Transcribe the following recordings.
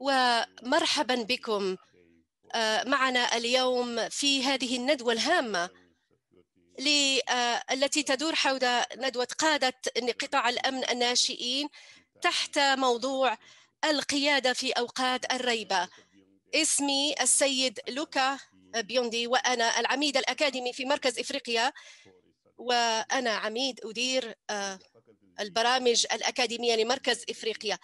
ومرحبا بكم آه، معنا اليوم في هذه الندوة الهامة آه، التي تدور حول ندوة قادة قطاع الأمن الناشئين تحت موضوع القيادة في أوقات الريبة اسمي السيد لوكا بيوندي وأنا العميد الأكاديمي في مركز إفريقيا وأنا عميد أدير آه، البرامج الأكاديمية لمركز إفريقيا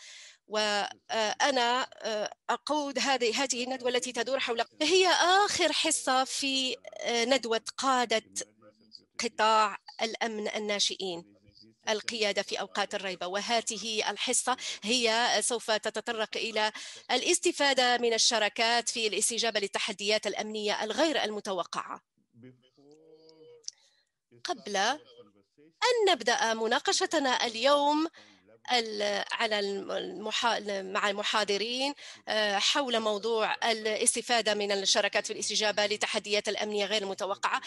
وأنا آه، أقود هذه هذه الندوة التي تدور حول هي آخر حصة في آه، ندوة قادة قطاع الأمن الناشئين القيادة في أوقات الريبة وهذه الحصة هي سوف تتطرق إلى الاستفادة من الشراكات في الاستجابة للتحديات الأمنية الغير المتوقعة قبل أن نبدأ مناقشتنا اليوم على المحا... مع المحاضرين آه، حول موضوع الاستفادة من الشراكات في الاستجابة لتحديات الأمنية غير المتوقعة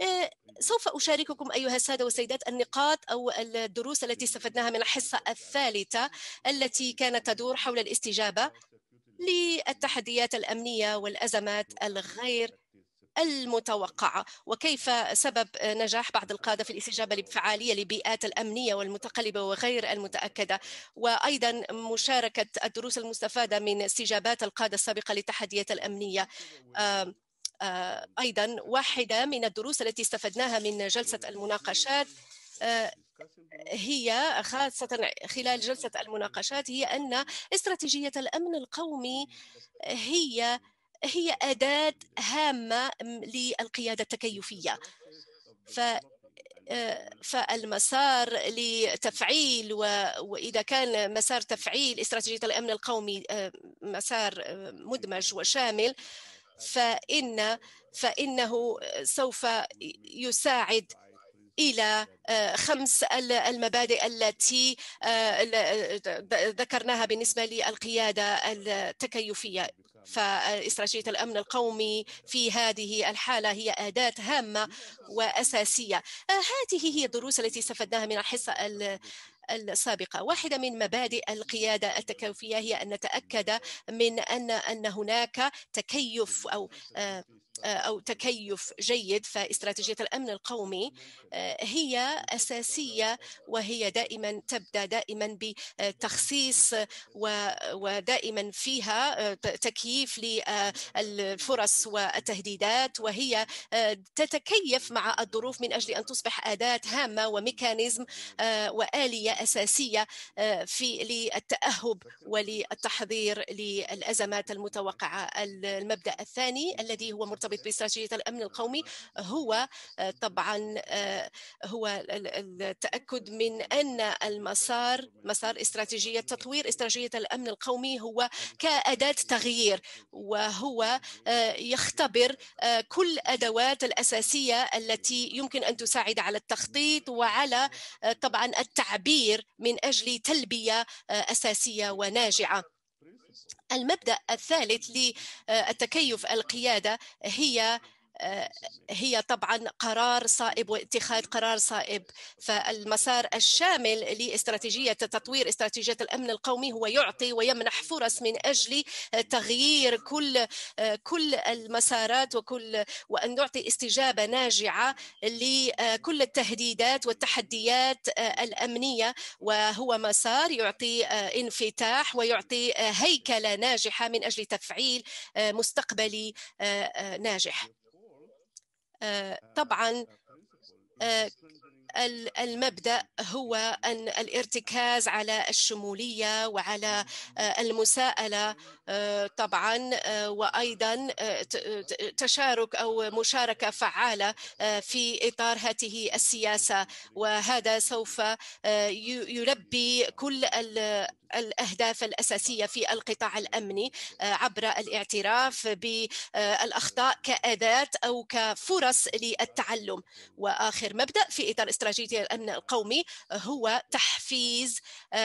آه، سوف أشارككم أيها السادة والسيدات النقاط أو الدروس التي استفدناها من الحصة الثالثة التي كانت تدور حول الاستجابة للتحديات الأمنية والأزمات الغير المتوقعة وكيف سبب نجاح بعض القادة في الاستجابة بفعالية لبيئات الأمنية والمتقلبة وغير المتأكدة وأيضا مشاركة الدروس المستفادة من استجابات القادة السابقة للتحديات الأمنية آه، أيضا واحدة من الدروس التي استفدناها من جلسة المناقشات آه، هي خاصة خلال جلسة المناقشات هي أن استراتيجية الأمن القومي هي هي أداة هامة للقيادة التكيفية ف آه، فالمسار لتفعيل واذا كان مسار تفعيل استراتيجيه الامن القومي آه، مسار آه، مدمج وشامل فان فانه سوف يساعد الى خمس المبادئ التي ذكرناها بالنسبه للقياده التكيفيه فاستراتيجية الأمن القومي في هذه الحالة هي أداة هامة وأساسية آه، هذه هي الدروس التي استفدناها من الحصة السابقة واحدة من مبادئ القيادة التكيفية هي أن نتأكد من أن أن هناك تكيف أو آه، آه، أو تكيف جيد فاستراتيجية الأمن القومي آه، هي أساسية وهي دائما تبدأ دائما بتخصيص ودائما فيها تكييف للفرص والتهديدات وهي تتكيف مع الظروف من أجل أن تصبح أداة هامة وميكانيزم وآلية أساسية آه، في للتأهب وللتحضير للأزمات المتوقعة المبدأ الثاني الذي هو مرتبط باستراتيجية الأمن القومي هو آه، طبعا آه، هو التأكد من أن المسار مسار استراتيجية تطوير استراتيجية الأمن القومي هو أمم. كأداة تغيير وهو يختبر كل أدوات الأساسية التي يمكن أن تساعد على التخطيط وعلى طبعا التعبير كثير من اجل تلبيه آه، اساسيه وناجعه المبدا الثالث للتكيف القياده هي آه، هي طبعا قرار صائب واتخاذ قرار صائب فالمسار الشامل لاستراتيجية تطوير استراتيجية الأمن القومي هو يعطي ويمنح فرص من أجل آه، تغيير كل آه، كل المسارات وكل وأن نعطي استجابة ناجعة لكل التهديدات والتحديات الأمنية وهو مسار يعطي انفتاح ويعطي هيكلة ناجحة من أجل تفعيل مستقبلي ناجح آه، طبعا آه، المبدا هو ان الارتكاز على الشموليه وعلى آه، المساءله آه، طبعا آه، وايضا تشارك او مشاركه فعاله في اطار هذه السياسه وهذا سوف يلبي كل الاهداف الاساسيه في القطاع الامني عبر الاعتراف بالاخطاء كاداه او كفرص للتعلم واخر مبدا في اطار استراتيجية الأمن القومي هو تحفيز آه،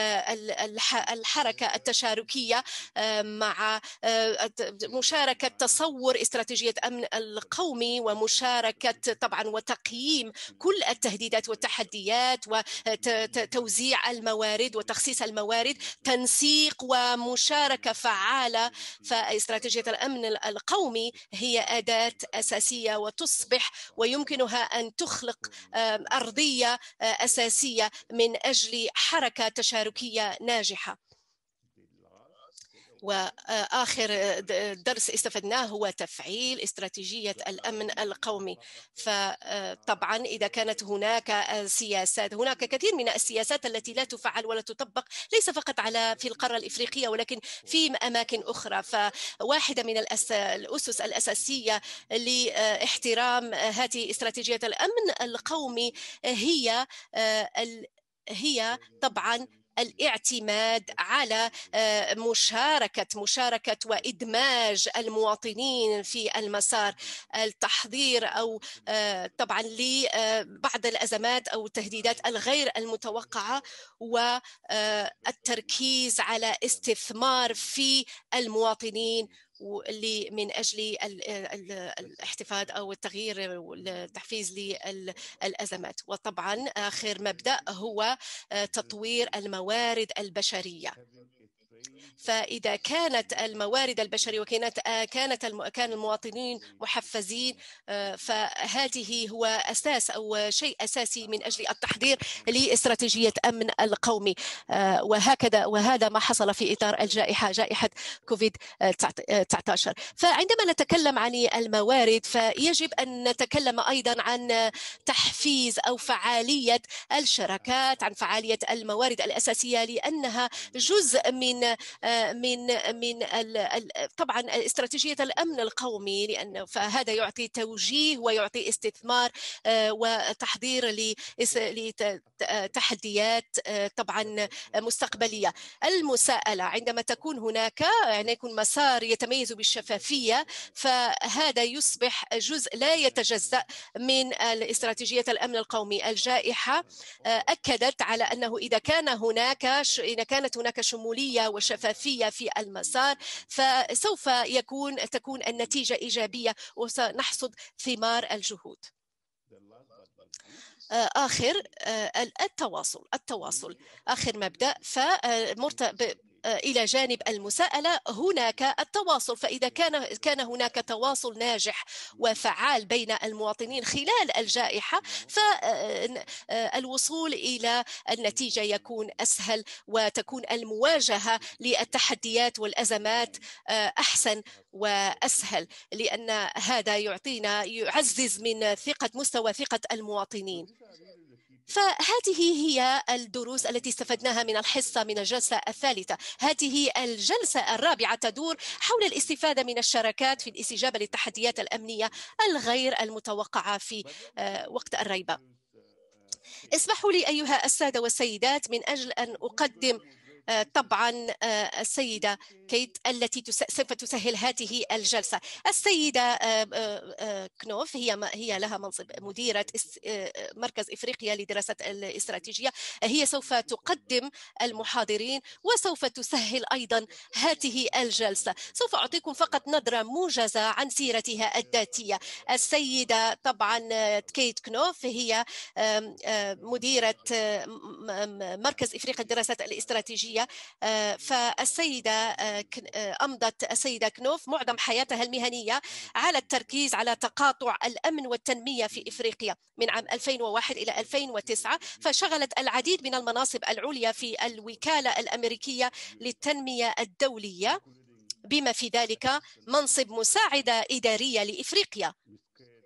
الحركة التشاركية آه، مع آه، مشاركة تصور استراتيجية أمن القومي ومشاركة طبعا وتقييم كل التهديدات والتحديات وتوزيع الموارد وتخصيص الموارد تنسيق ومشاركة فعالة فاستراتيجية الأمن القومي هي أداة أساسية وتصبح ويمكنها أن تخلق أرضية قضيه آه، اساسيه من اجل حركه تشاركيه ناجحه واخر درس استفدناه هو تفعيل استراتيجيه الامن القومي فطبعا اذا كانت هناك سياسات هناك كثير من السياسات التي لا تفعل ولا تطبق ليس فقط على في القاره الافريقيه ولكن في اماكن اخرى فواحده من الاسس الاساسيه لاحترام هذه استراتيجيه الامن القومي هي هي طبعا الاعتماد على آه، مشاركة مشاركة وإدماج المواطنين في المسار التحضير أو آه، طبعا لبعض آه، الأزمات أو التهديدات الغير المتوقعة والتركيز على استثمار في المواطنين واللي من اجل آه، الاحتفاظ او التغيير والتحفيز للازمات وطبعا اخر مبدا هو آه، تطوير الموارد البشريه فإذا كانت الموارد البشرية وكانت كانت كان المواطنين محفزين آه، فهذه هو أساس أو شيء أساسي من أجل التحضير لاستراتيجية أمن القومي آه، وهكذا وهذا ما حصل في إطار الجائحة جائحة كوفيد 19 فعندما نتكلم عن الموارد فيجب أن نتكلم أيضا عن تحفيز أو فعالية الشراكات عن فعالية الموارد الأساسية لأنها جزء من آه، من من طبعا استراتيجيه الامن القومي لان فهذا يعطي توجيه ويعطي استثمار آه، وتحضير لتحديات آه، طبعا مستقبليه المساءله عندما تكون هناك يعني يكون مسار يتميز بالشفافيه فهذا يصبح جزء لا يتجزا من استراتيجيه الامن القومي الجائحه اكدت على انه اذا كان هناك اذا كانت هناك شموليه وشفافية في المسار فسوف يكون تكون النتيجة إيجابية وسنحصد ثمار الجهود آخر آه، التواصل التواصل آخر مبدأ ف الى جانب المساءله هناك التواصل فاذا كان كان هناك تواصل ناجح وفعال بين المواطنين خلال الجائحه فالوصول آه، آه، الى النتيجه يكون اسهل وتكون المواجهه للتحديات والازمات آه، احسن واسهل لان هذا يعطينا يعزز من ثقه مستوى ثقه المواطنين فهذه هي الدروس التي استفدناها من الحصة من الجلسة الثالثة هذه الجلسة الرابعة تدور حول الاستفادة من الشراكات في الاستجابة للتحديات الأمنية الغير المتوقعة في آه، وقت الريبة اسمحوا لي أيها السادة والسيدات من أجل أن أقدم طبعا آه، السيدة كيت التي سوف تسهل هذه الجلسة السيدة آه، آه، كنوف هي هي لها منصب مديرة مركز إفريقيا لدراسة الاستراتيجية هي سوف تقدم المحاضرين وسوف تسهل أيضا هذه الجلسة سوف أعطيكم فقط نظرة موجزة عن سيرتها الذاتية السيدة طبعا كيت كنوف هي مديرة مركز إفريقيا لدراسة الاستراتيجية آه، فالسيدة آه، آه، أمضت السيدة كنوف معظم حياتها المهنية على التركيز على تقاطع الأمن والتنمية في إفريقيا من عام 2001 إلى 2009 فشغلت العديد من المناصب العليا في الوكالة الأمريكية للتنمية الدولية بما في ذلك منصب مساعدة إدارية لإفريقيا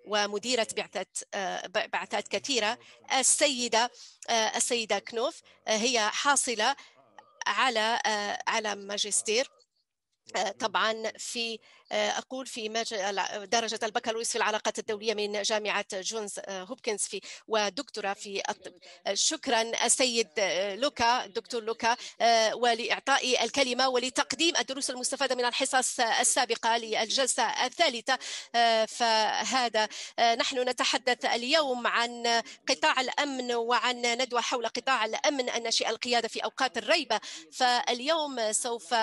ومديرة بعثات بعثات كثيرة السيدة السيدة كنوف هي حاصلة على آه، على ماجستير آه، طبعا في آه، أقول في درجة البكالوريوس في العلاقات الدولية من جامعة جونز آه، هوبكنز في ودكتورة في الطب شكرا السيد آه، لوكا دكتور لوكا ولإعطائي الكلمة ولتقديم الدروس المستفادة من الحصص السابقة للجلسة الثالثة فهذا نحن نتحدث اليوم عن قطاع الأمن وعن ندوة حول قطاع الأمن الناشئ القيادة في أوقات الريبة فاليوم سوف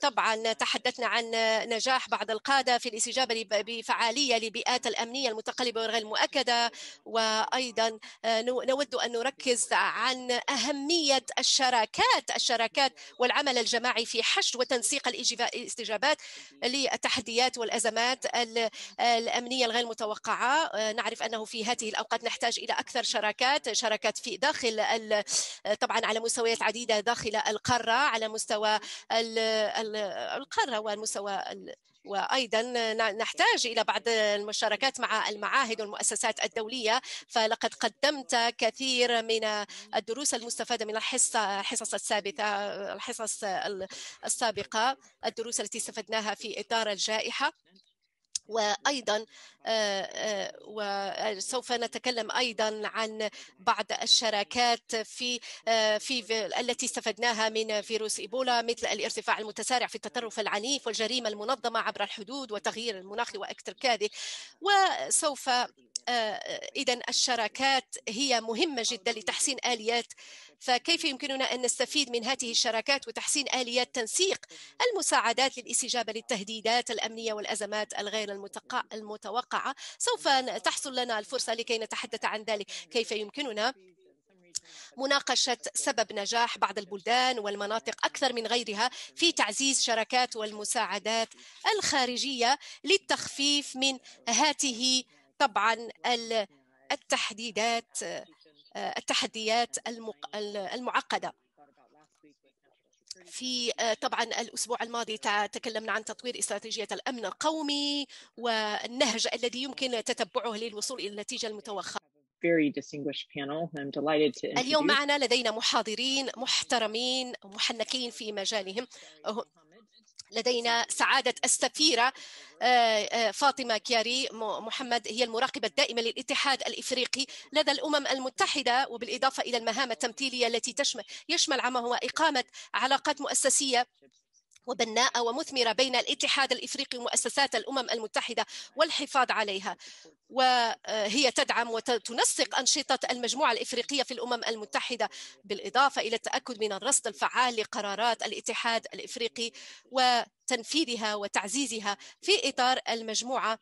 طبعا تحدثنا عن نجاح بعض القادة في الاستجابة بفعالية لبيئات الأمنية المتقلبة والغير المؤكدة وأيضا آه، نود أن نركز عن أهمية الشراكات الشراكات والعمل الجماعي في حشد وتنسيق الاستجابات للتحديات والأزمات الأمنية الغير المتوقعه آه، نعرف أنه في هذه الأوقات نحتاج إلى أكثر شراكات شراكات في داخل طبعا على مستويات عديدة داخل القارة على مستوى القارة والمستوى وايضا نحتاج الى بعض المشاركات مع المعاهد والمؤسسات الدوليه فلقد قدمت كثير من الدروس المستفاده من الحصه الحصص السابقه الحصص السابقه الدروس التي استفدناها في اطار الجائحه وايضا آه، آه، وسوف نتكلم ايضا عن بعض الشراكات آه، في في التي استفدناها من فيروس ايبولا مثل الارتفاع المتسارع في التطرف العنيف والجريمه المنظمه عبر الحدود وتغيير المناخ كذا وسوف اذا الشراكات هي مهمه جدا لتحسين اليات فكيف يمكننا أن نستفيد من هذه الشراكات وتحسين آليات تنسيق المساعدات للاستجابة للتهديدات الأمنية والأزمات الغير المتوقعة سوف تحصل لنا الفرصة لكي نتحدث عن ذلك كيف يمكننا مناقشة سبب نجاح بعض البلدان والمناطق أكثر من غيرها في تعزيز شراكات والمساعدات الخارجية للتخفيف من هاته طبعا التحديدات التحديات المعقده في طبعا الاسبوع الماضي تكلمنا عن تطوير استراتيجيه الامن القومي والنهج الذي يمكن تتبعه للوصول الى النتيجه المتوخاه اليوم معنا لدينا محاضرين محترمين محنكين في مجالهم أه، لدينا سعادة السفيرة آه، آه، فاطمة كياري محمد هي المراقبة الدائمة للاتحاد الإفريقي لدى الأمم المتحدة وبالإضافة إلى المهام التمثيلية التي تشمل يشمل عما هو إقامة علاقات مؤسسية وبناءة ومثمرة بين الاتحاد الإفريقي ومؤسسات الأمم المتحدة والحفاظ عليها وهي تدعم وتنسق أنشطة المجموعة الإفريقية في الأمم المتحدة بالإضافة إلى التأكد من الرصد الفعال لقرارات الاتحاد الإفريقي وتنفيذها وتعزيزها في إطار المجموعة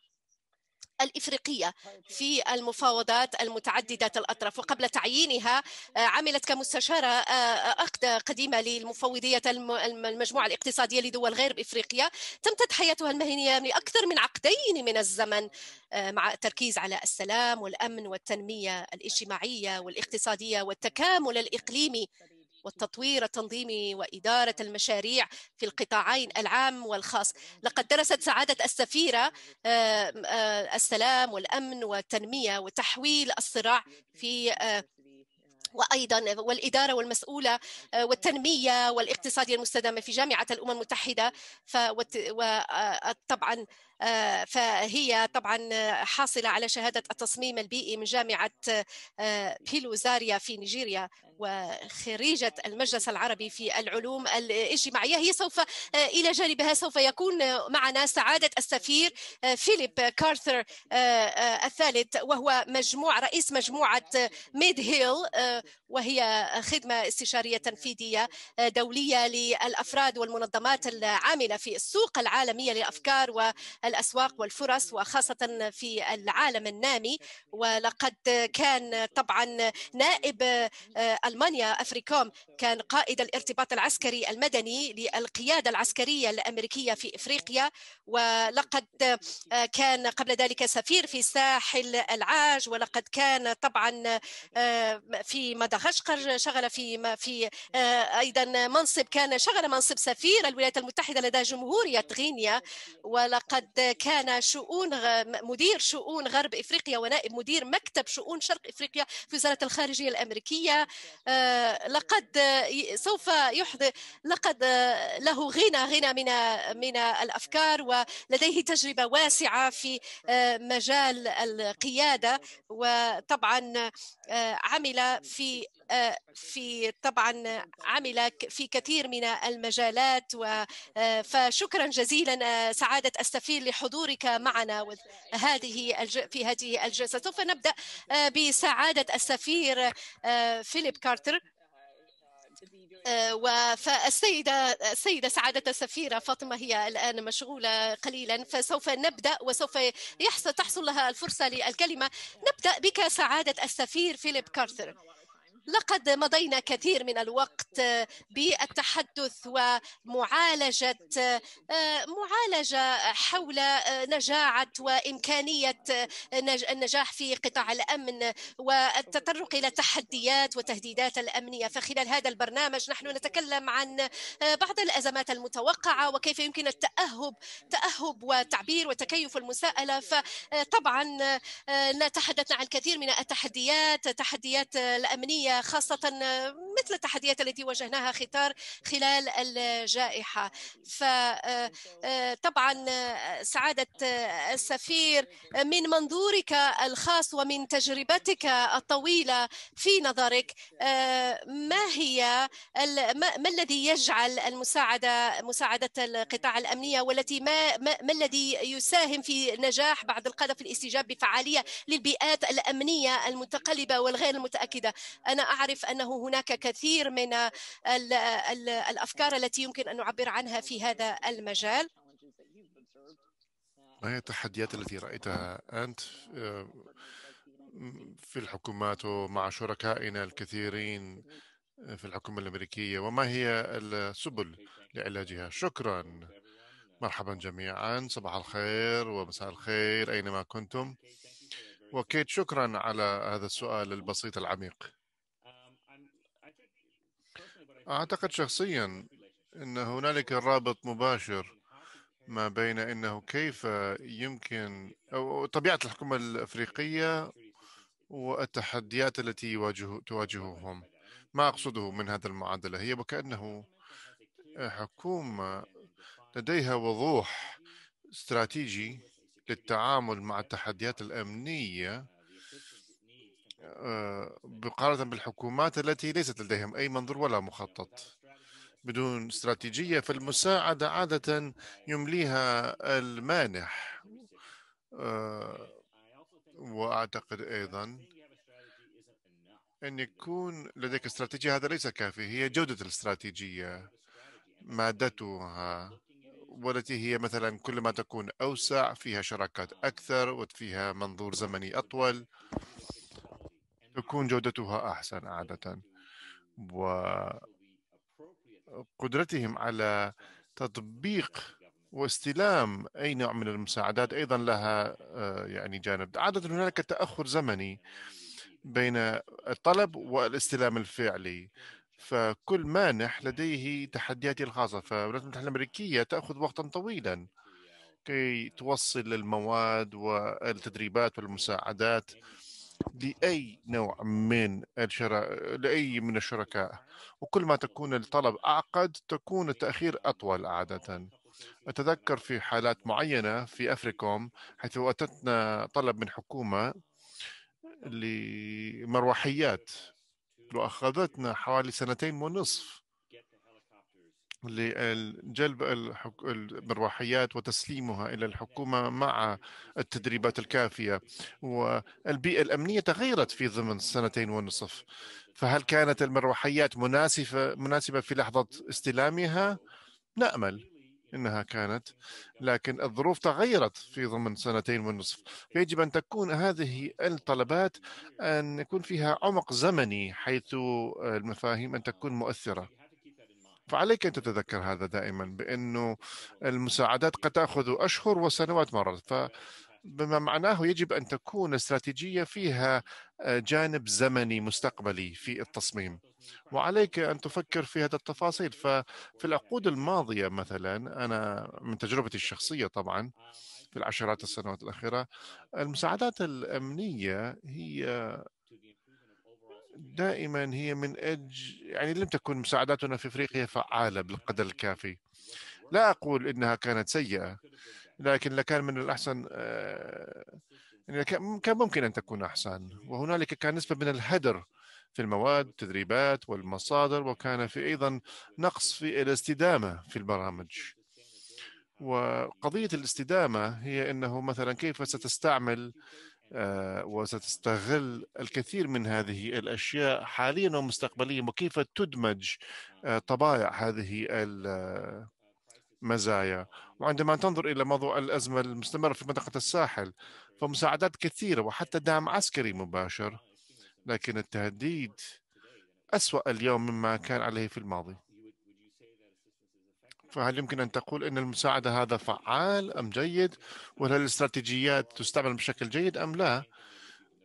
الإفريقية طيب، في المفاوضات المتعددة الأطراف وقبل تعيينها آه، عملت كمستشارة آه، آه، قديمة للمفوضية المجموعة الاقتصادية لدول غير إفريقيا تمتد حياتها المهنية لأكثر من عقدين من الزمن مع التركيز على السلام والأمن والتنمية الاجتماعية والاقتصادية والتكامل الإقليمي والتطوير التنظيمي وإدارة المشاريع في القطاعين العام والخاص لقد درست سعادة السفيرة آه، آه، السلام والأمن والتنمية وتحويل الصراع في آه، وايضا والاداره والمسؤوله والتنميه والاقتصاديه المستدامه في جامعه الامم المتحده وطبعا آه، فهي طبعا حاصلة على شهادة التصميم البيئي من جامعة آه، زاريا في نيجيريا أيوة. وخريجة المجلس العربي في العلوم الاجتماعية هي سوف آه، إلى جانبها سوف يكون معنا سعادة السفير فيليب كارثر الثالث وهو مجموع رئيس مجموعة ميد هيل وهي خدمة استشارية تنفيذية دولية للأفراد والمنظمات العاملة في السوق العالمية للأفكار و الأسواق والفرص وخاصة في العالم النامي ولقد كان طبعا نائب آه، ألمانيا أفريكوم كان قائد الارتباط العسكري المدني للقيادة العسكرية الأمريكية في إفريقيا ولقد آه، كان قبل ذلك سفير في ساحل العاج ولقد كان طبعا آه، في مدغشقر شغل في في ايضا منصب كان شغل منصب سفير الولايات المتحده لدى جمهوريه غينيا ولقد وقد كان شؤون مدير شؤون غرب افريقيا ونائب مدير مكتب شؤون شرق افريقيا في وزاره الخارجيه الامريكيه آه، لقد سوف يحضر لقد آه، له غنى غنى من من الافكار ولديه تجربه واسعه في آه، مجال القياده وطبعا عمل في آه، في طبعا عمل في كثير من المجالات آه، فشكرا جزيلا آه، سعادة السفير لحضورك معنا هذه في هذه الجلسة سوف نبدأ بسعادة السفير فيليب كارتر فالسيدة السيدة سعادة السفيرة فاطمة هي الآن مشغولة قليلا فسوف نبدأ وسوف يحصل تحصل لها الفرصة للكلمة نبدأ بك سعادة السفير فيليب كارثر لقد مضينا كثير من الوقت آه، بالتحدث ومعالجة آه، معالجة حول آه، نجاعة وإمكانية النجاح في قطاع الأمن والتطرق إلى التحديات وتهديدات الأمنية فخلال هذا البرنامج نحن نتكلم عن بعض الأزمات المتوقعة وكيف يمكن التأهب تأهب والتعبير والتكيف والمساءلة فطبعا تحدثنا عن كثير من التحديات تحديات الأمنية خاصة مثل التحديات التي واجهناها ختار خلال الجائحة فطبعا آه، آه، آه، سعادة السفير من منظورك الخاص ومن تجربتك الطويلة في نظرك ما هي ما الذي يجعل المساعدة مساعدة القطاع الأمنية والتي ما ما الذي يساهم في نجاح بعض القذف الاستجابة بفعالية للبيئات الأمنية المتقلبة والغير المتأكدة أنا أعرف أنه هناك كثير الكثير من الافكار التي يمكن ان نعبر عنها في هذا المجال ما هي التحديات التي رايتها انت آه، في الحكومات ومع شركائنا الكثيرين آه، في الحكومه الامريكيه وما هي السبل لعلاجها شكرا مرحبا جميعا صباح الخير ومساء الخير اينما كنتم وكيت شكرا على هذا السؤال البسيط العميق أعتقد شخصيا أن هنالك رابط مباشر ما بين أنه كيف يمكن أو طبيعة الحكومة الأفريقية والتحديات التي يواجه تواجههم ما أقصده من هذا المعادلة هي وكأنه حكومة لديها وضوح استراتيجي للتعامل مع التحديات الأمنية مقارنة آه، بالحكومات التي ليست لديهم أي منظور ولا مخطط بدون استراتيجية فالمساعدة عادة يمليها المانح آه، وأعتقد أيضا أن يكون لديك استراتيجية هذا ليس كافي هي جودة الاستراتيجية مادتها والتي هي مثلا كلما تكون أوسع فيها شراكات أكثر وفيها منظور زمني أطول تكون جودتها أحسن عادة وقدرتهم على تطبيق واستلام أي نوع من المساعدات أيضا لها آه، يعني جانب عادة هناك تأخر زمني بين الطلب والاستلام الفعلي فكل مانح لديه تحدياته الخاصة فالولايات المتحدة الأمريكية تأخذ وقتا طويلا كي توصل المواد والتدريبات والمساعدات لأي نوع من الشرا... لأي من الشركاء وكل ما تكون الطلب أعقد تكون التأخير أطول عادة أتذكر في حالات معينة في أفريكوم حيث أتتنا طلب من حكومة لمروحيات وأخذتنا حوالي سنتين ونصف لجلب المروحيات وتسليمها الى الحكومه مع التدريبات الكافيه والبيئه الامنيه تغيرت في ضمن سنتين ونصف فهل كانت المروحيات مناسبه مناسبه في لحظه استلامها نامل انها كانت لكن الظروف تغيرت في ضمن سنتين ونصف فيجب ان تكون هذه الطلبات ان يكون فيها عمق زمني حيث المفاهيم ان تكون مؤثره فعليك أن تتذكر هذا دائما بأنه المساعدات قد تأخذ أشهر وسنوات مرات ف بما معناه يجب أن تكون استراتيجية فيها آه، جانب زمني مستقبلي في التصميم وعليك أن تفكر في هذه التفاصيل ففي العقود الماضية مثلا أنا من تجربتي الشخصية طبعا في العشرات السنوات الأخيرة المساعدات الأمنية هي دائما هي من أجل يعني لم تكن مساعداتنا في أفريقيا فعالة بالقدر الكافي لا أقول إنها كانت سيئة لكن لكان من الأحسن آه، يعني كان ممكن أن تكون أحسن وهنالك كان نسبة من الهدر في المواد التدريبات والمصادر وكان في أيضا نقص في الاستدامة في البرامج وقضية الاستدامة هي أنه مثلا كيف ستستعمل آه، وستستغل الكثير من هذه الاشياء حاليا ومستقبليا وكيف تدمج آه، طبائع هذه المزايا آه، وعندما تنظر الى موضوع الازمه المستمره في منطقه الساحل فمساعدات كثيره وحتى دعم عسكري مباشر لكن التهديد اسوا اليوم مما كان عليه في الماضي فهل يمكن أن تقول أن المساعدة هذا فعال أم جيد وهل الاستراتيجيات تستعمل بشكل جيد أم لا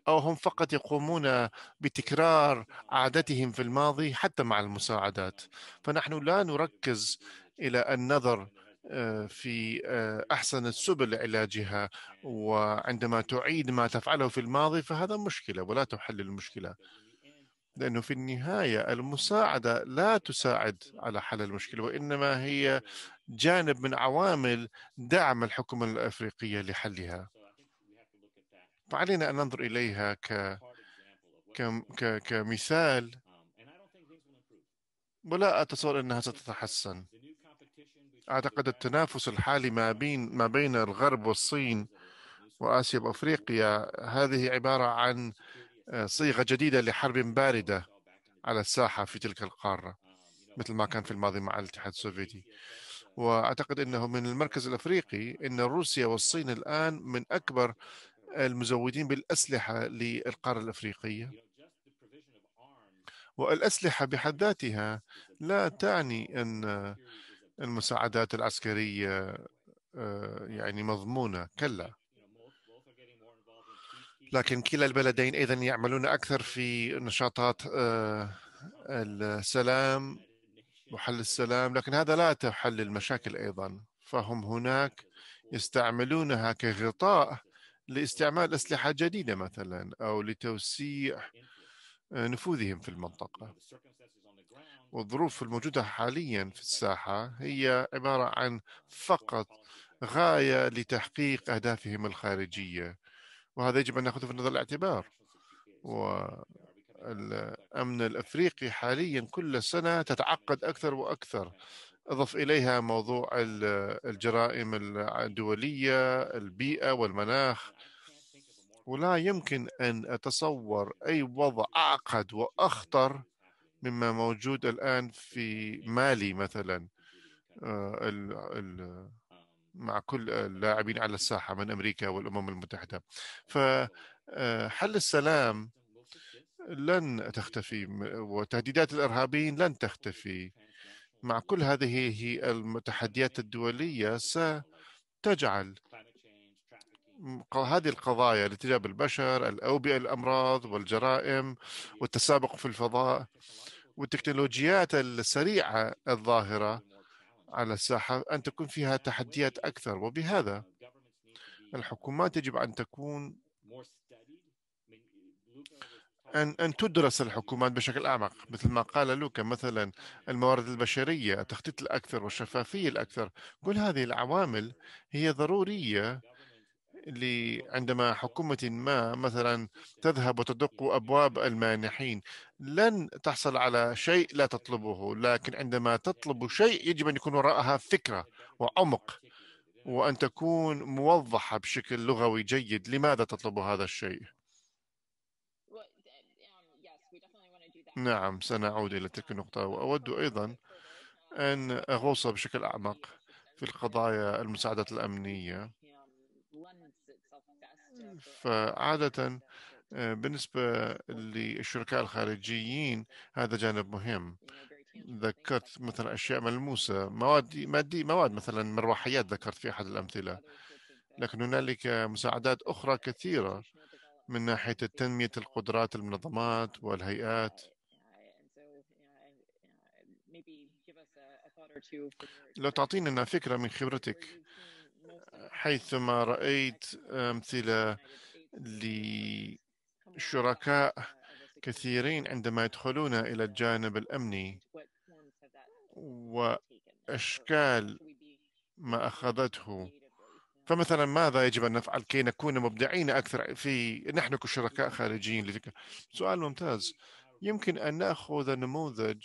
أو هم فقط يقومون بتكرار عادتهم في الماضي حتى مع المساعدات فنحن لا نركز إلى النظر آه، في آه، احسن السبل لعلاجها وعندما تعيد ما تفعله في الماضي فهذا مشكله ولا تحل المشكله لأنه في النهاية المساعدة لا تساعد على حل المشكلة وإنما هي جانب من عوامل دعم الحكومة الأفريقية لحلها فعلينا أن ننظر إليها ك... ك... ك... كمثال ولا أتصور أنها ستتحسن أعتقد التنافس الحالي ما بين ما بين الغرب والصين وآسيا وأفريقيا هذه عبارة عن صيغة جديدة لحرب باردة على الساحة في تلك القارة مثل ما كان في الماضي مع الاتحاد السوفيتي وأعتقد أنه من المركز الأفريقي أن روسيا والصين الآن من أكبر المزودين بالأسلحة للقارة الأفريقية والأسلحة بحد ذاتها لا تعني أن المساعدات العسكرية آه، يعني مضمونة كلا لكن كلا البلدين ايضا يعملون اكثر في نشاطات آه، السلام وحل السلام لكن هذا لا تحل المشاكل ايضا فهم هناك يستعملونها كغطاء لاستعمال اسلحه جديده مثلا او لتوسيع آه، نفوذهم في المنطقه والظروف الموجوده حاليا في الساحه هي عباره عن فقط غايه لتحقيق اهدافهم الخارجيه وهذا يجب أن نأخذه في نظر الاعتبار والأمن الأفريقي حاليا كل سنة تتعقد أكثر وأكثر أضف إليها موضوع الجرائم الدولية البيئة والمناخ ولا يمكن أن أتصور أي وضع أعقد وأخطر مما موجود الآن في مالي مثلا آه، مع كل اللاعبين على الساحة من أمريكا والأمم المتحدة فحل آه، السلام لن تختفي وتهديدات الإرهابيين لن تختفي مع كل هذه التحديات الدولية ستجعل هذه القضايا التي البشر الأوبئة الأمراض والجرائم والتسابق في الفضاء والتكنولوجيات السريعة الظاهرة على الساحة أن تكون فيها تحديات أكثر وبهذا الحكومات يجب أن تكون أن أن تدرس الحكومات بشكل أعمق مثل ما قال لوكا مثلا الموارد البشرية التخطيط الأكثر والشفافية الأكثر كل هذه العوامل هي ضرورية عندما حكومة ما مثلا تذهب وتدق أبواب المانحين لن تحصل على شيء لا تطلبه لكن عندما تطلب شيء يجب أن يكون وراءها فكرة وعمق وأن تكون موضحة بشكل لغوي جيد لماذا تطلب هذا الشيء نعم سنعود إلى تلك النقطة وأود أيضا أن أغوص بشكل أعمق في القضايا المساعدات الأمنية فعادة آه، بالنسبة للشركاء الخارجيين هذا جانب مهم ذكرت مثلا أشياء ملموسة مواد مادي مواد مثلا مروحيات ذكرت في أحد الأمثلة لكن هنالك مساعدات أخرى كثيرة من ناحية تنمية القدرات المنظمات والهيئات لو تعطينا فكرة من خبرتك حيثما رأيت أمثلة لشركاء كثيرين عندما يدخلون إلى الجانب الأمني وأشكال ما أخذته فمثلا ماذا يجب أن نفعل كي نكون مبدعين أكثر في نحن كشركاء خارجيين لفكرة سؤال ممتاز يمكن أن نأخذ نموذج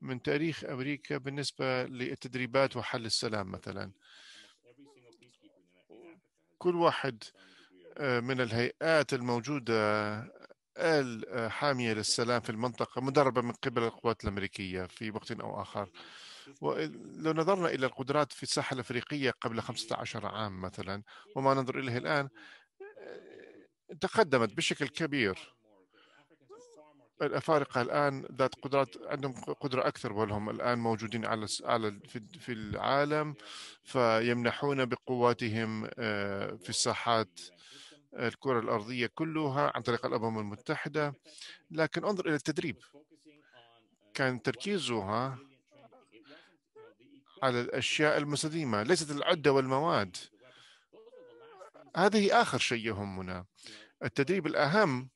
من تاريخ أمريكا بالنسبة للتدريبات وحل السلام مثلا كل واحد آه، من الهيئات الموجودة الحامية آه، للسلام في المنطقة مدربة من قبل القوات الأمريكية في وقت أو آخر ولو نظرنا إلى القدرات في الساحة الأفريقية قبل 15 عام مثلا وما ننظر إليه الآن آه، تقدمت بشكل كبير الافارقه الان ذات قدرات عندهم قدره اكثر ولهم الان موجودين على على في العالم فيمنحون بقواتهم آه، في الساحات الكره الارضيه كلها عن طريق الامم المتحده لكن انظر الى التدريب كان تركيزها على الاشياء المستديمه ليست العده والمواد هذه اخر شيء يهمنا التدريب الاهم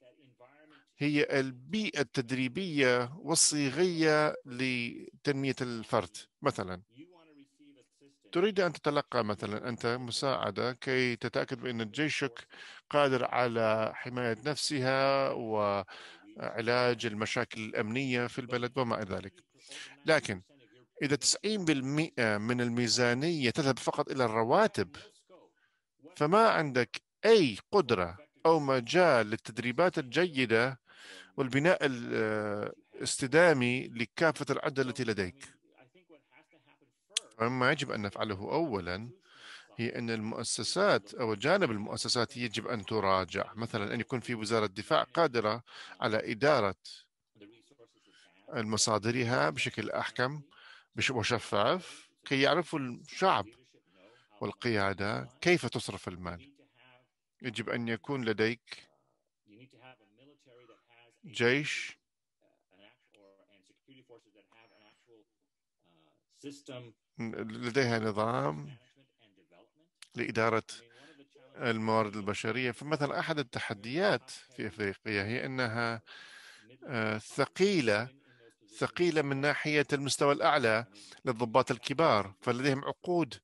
هي البيئة التدريبية والصيغية لتنمية الفرد مثلا تريد أن تتلقى مثلا أنت مساعدة كي تتأكد بأن جيشك قادر على حماية نفسها وعلاج المشاكل الأمنية في البلد وما إلى ذلك لكن إذا 90% من الميزانية تذهب فقط إلى الرواتب فما عندك أي قدرة أو مجال للتدريبات الجيدة والبناء الاستدامي آه، لكافة العدة التي لديك مما يجب أن نفعله أولا هي أن المؤسسات أو جانب المؤسسات يجب أن تراجع مثلا أن يكون في وزارة دفاع قادرة على إدارة المصادرها بشكل أحكم وشفاف كي يعرفوا الشعب والقيادة كيف تصرف المال يجب أن يكون لديك جيش uh, لديها نظام لإدارة الموارد البشرية فمثلا أحد التحديات في أفريقيا هي أنها آه، ثقيلة ثقيلة من ناحية المستوى الأعلى للضباط الكبار فلديهم عقود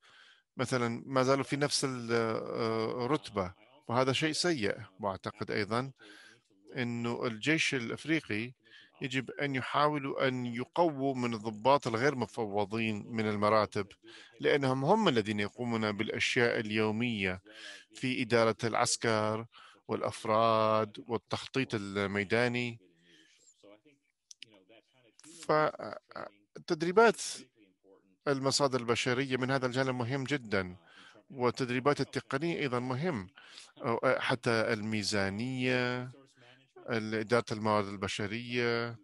مثلا ما زالوا في نفس الرتبة آه، uh, وهذا شيء سيء uh, وأعتقد أيضا انه الجيش الافريقي يجب ان يحاولوا ان يقووا من الضباط الغير مفوضين من المراتب لانهم هم الذين يقومون بالاشياء اليوميه في اداره العسكر والافراد والتخطيط الميداني فتدريبات المصادر البشريه من هذا الجانب مهم جدا والتدريبات التقنيه ايضا مهم حتى الميزانيه إدارة الموارد البشرية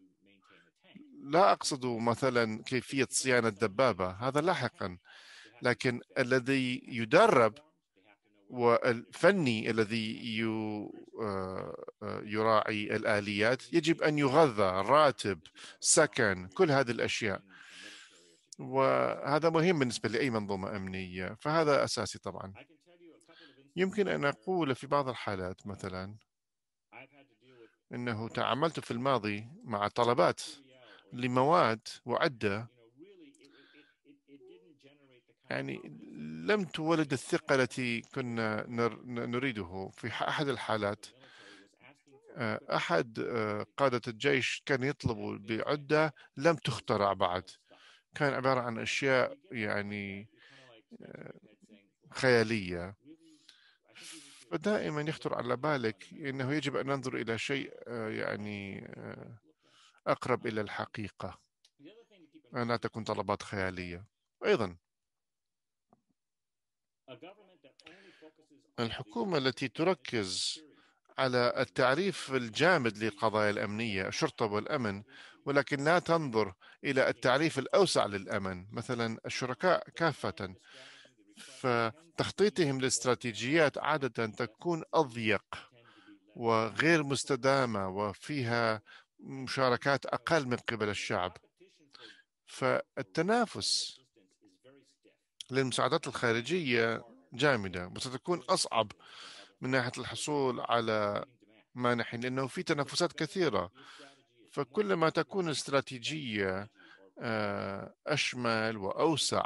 لا أقصد مثلا كيفية صيانة الدبابة هذا لاحقا لكن الذي يدرب والفني الذي آه، آه، يراعي الآليات يجب أن يغذى راتب سكن كل هذه الأشياء وهذا مهم بالنسبة لأي منظومة أمنية فهذا أساسي طبعا يمكن أن أقول في بعض الحالات مثلا انه تعاملت في الماضي مع طلبات لمواد وعده يعني لم تولد الثقة التي كنا نريده في أحد الحالات آه، أحد آه، قادة الجيش كان يطلب بعدة لم تخترع بعد كان عبارة عن أشياء يعني آه، خيالية فدائما يخطر على بالك انه يجب ان ننظر الى شيء آه، يعني آه، اقرب الى الحقيقه لا تكون طلبات خياليه ايضا الحكومه التي تركز على التعريف الجامد للقضايا الامنيه الشرطه والامن ولكن لا تنظر الى التعريف الاوسع للامن مثلا الشركاء كافه فتخطيطهم للاستراتيجيات عادة تكون أضيق وغير مستدامة وفيها مشاركات أقل من قبل الشعب فالتنافس للمساعدات الخارجية جامدة وستكون أصعب من ناحية الحصول على مانح لأنه في تنافسات كثيرة فكلما تكون الاستراتيجية آه، أشمل وأوسع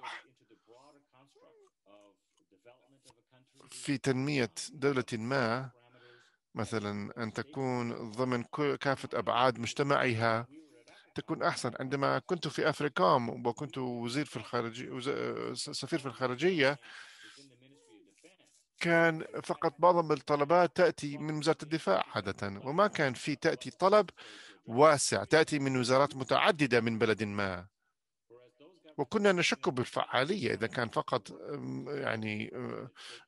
في تنمية دولة ما مثلا أن تكون ضمن كافة أبعاد مجتمعها تكون أحسن عندما كنت في أفريكام وكنت وزير في الخارجية سفير في الخارجية كان فقط بعض الطلبات تأتي من وزارة الدفاع عادة وما كان في تأتي طلب واسع تأتي من وزارات متعددة من بلد ما وكنا نشك بالفعالية إذا كان فقط يعني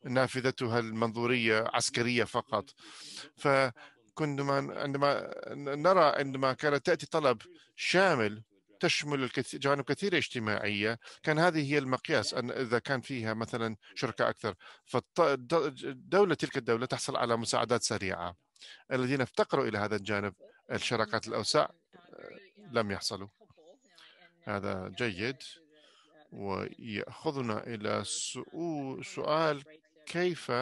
نافذتها المنظورية عسكرية فقط فكنا عندما نرى عندما كانت تأتي طلب شامل تشمل جوانب كثيرة اجتماعية كان هذه هي المقياس أن إذا كان فيها مثلا شركاء أكثر فدولة تلك الدولة تحصل على مساعدات سريعة الذين افتقروا إلى هذا الجانب الشراكات الأوسع لم يحصلوا هذا جيد ويأخذنا إلى سؤال كيف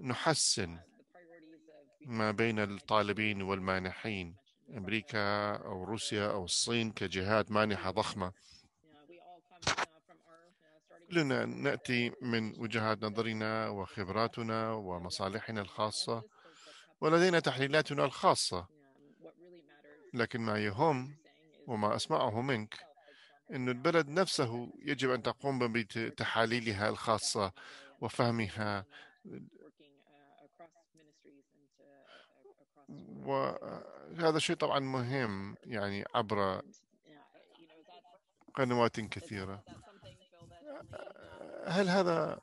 نحسن ما بين الطالبين والمانحين أمريكا أو روسيا أو الصين كجهات مانحة ضخمة كلنا نأتي من وجهات نظرنا وخبراتنا ومصالحنا الخاصة ولدينا تحليلاتنا الخاصة لكن ما يهم وما أسمعه منك أن البلد نفسه يجب أن تقوم بتحاليلها الخاصة وفهمها وهذا شيء طبعا مهم يعني عبر قنوات كثيرة هل هذا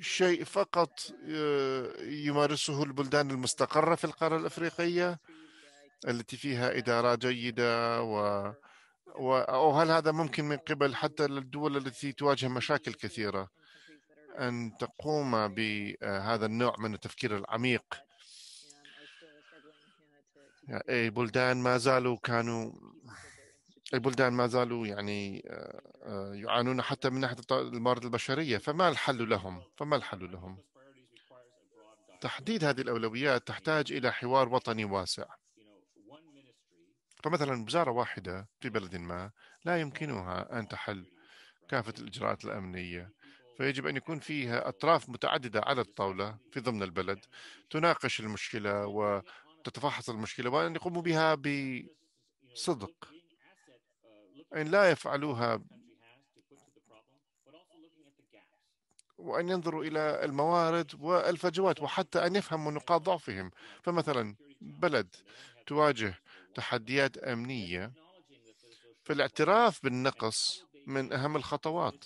شيء فقط آه، يمارسه البلدان المستقرة في القارة الأفريقية التي فيها إدارة جيدة و وهل هذا ممكن من قبل حتى الدول التي تواجه مشاكل كثيرة أن تقوم بهذا النوع من التفكير العميق البلدان ما زالوا كانوا البلدان ما زالوا يعني آه، آه، يعانون حتى من ناحية الموارد البشرية فما الحل لهم فما الحل لهم تحديد هذه الأولويات تحتاج إلى حوار وطني واسع فمثلا وزارة واحدة في بلد ما لا يمكنها أن تحل كافة الإجراءات الأمنية فيجب أن يكون فيها أطراف متعددة على الطاولة في ضمن البلد تناقش المشكلة وتتفحص المشكلة وأن يقوموا بها بصدق أن لا يفعلوها وأن ينظروا إلى الموارد والفجوات وحتى أن يفهموا نقاط ضعفهم فمثلا بلد تواجه تحديات أمنية فالاعتراف بالنقص من أهم الخطوات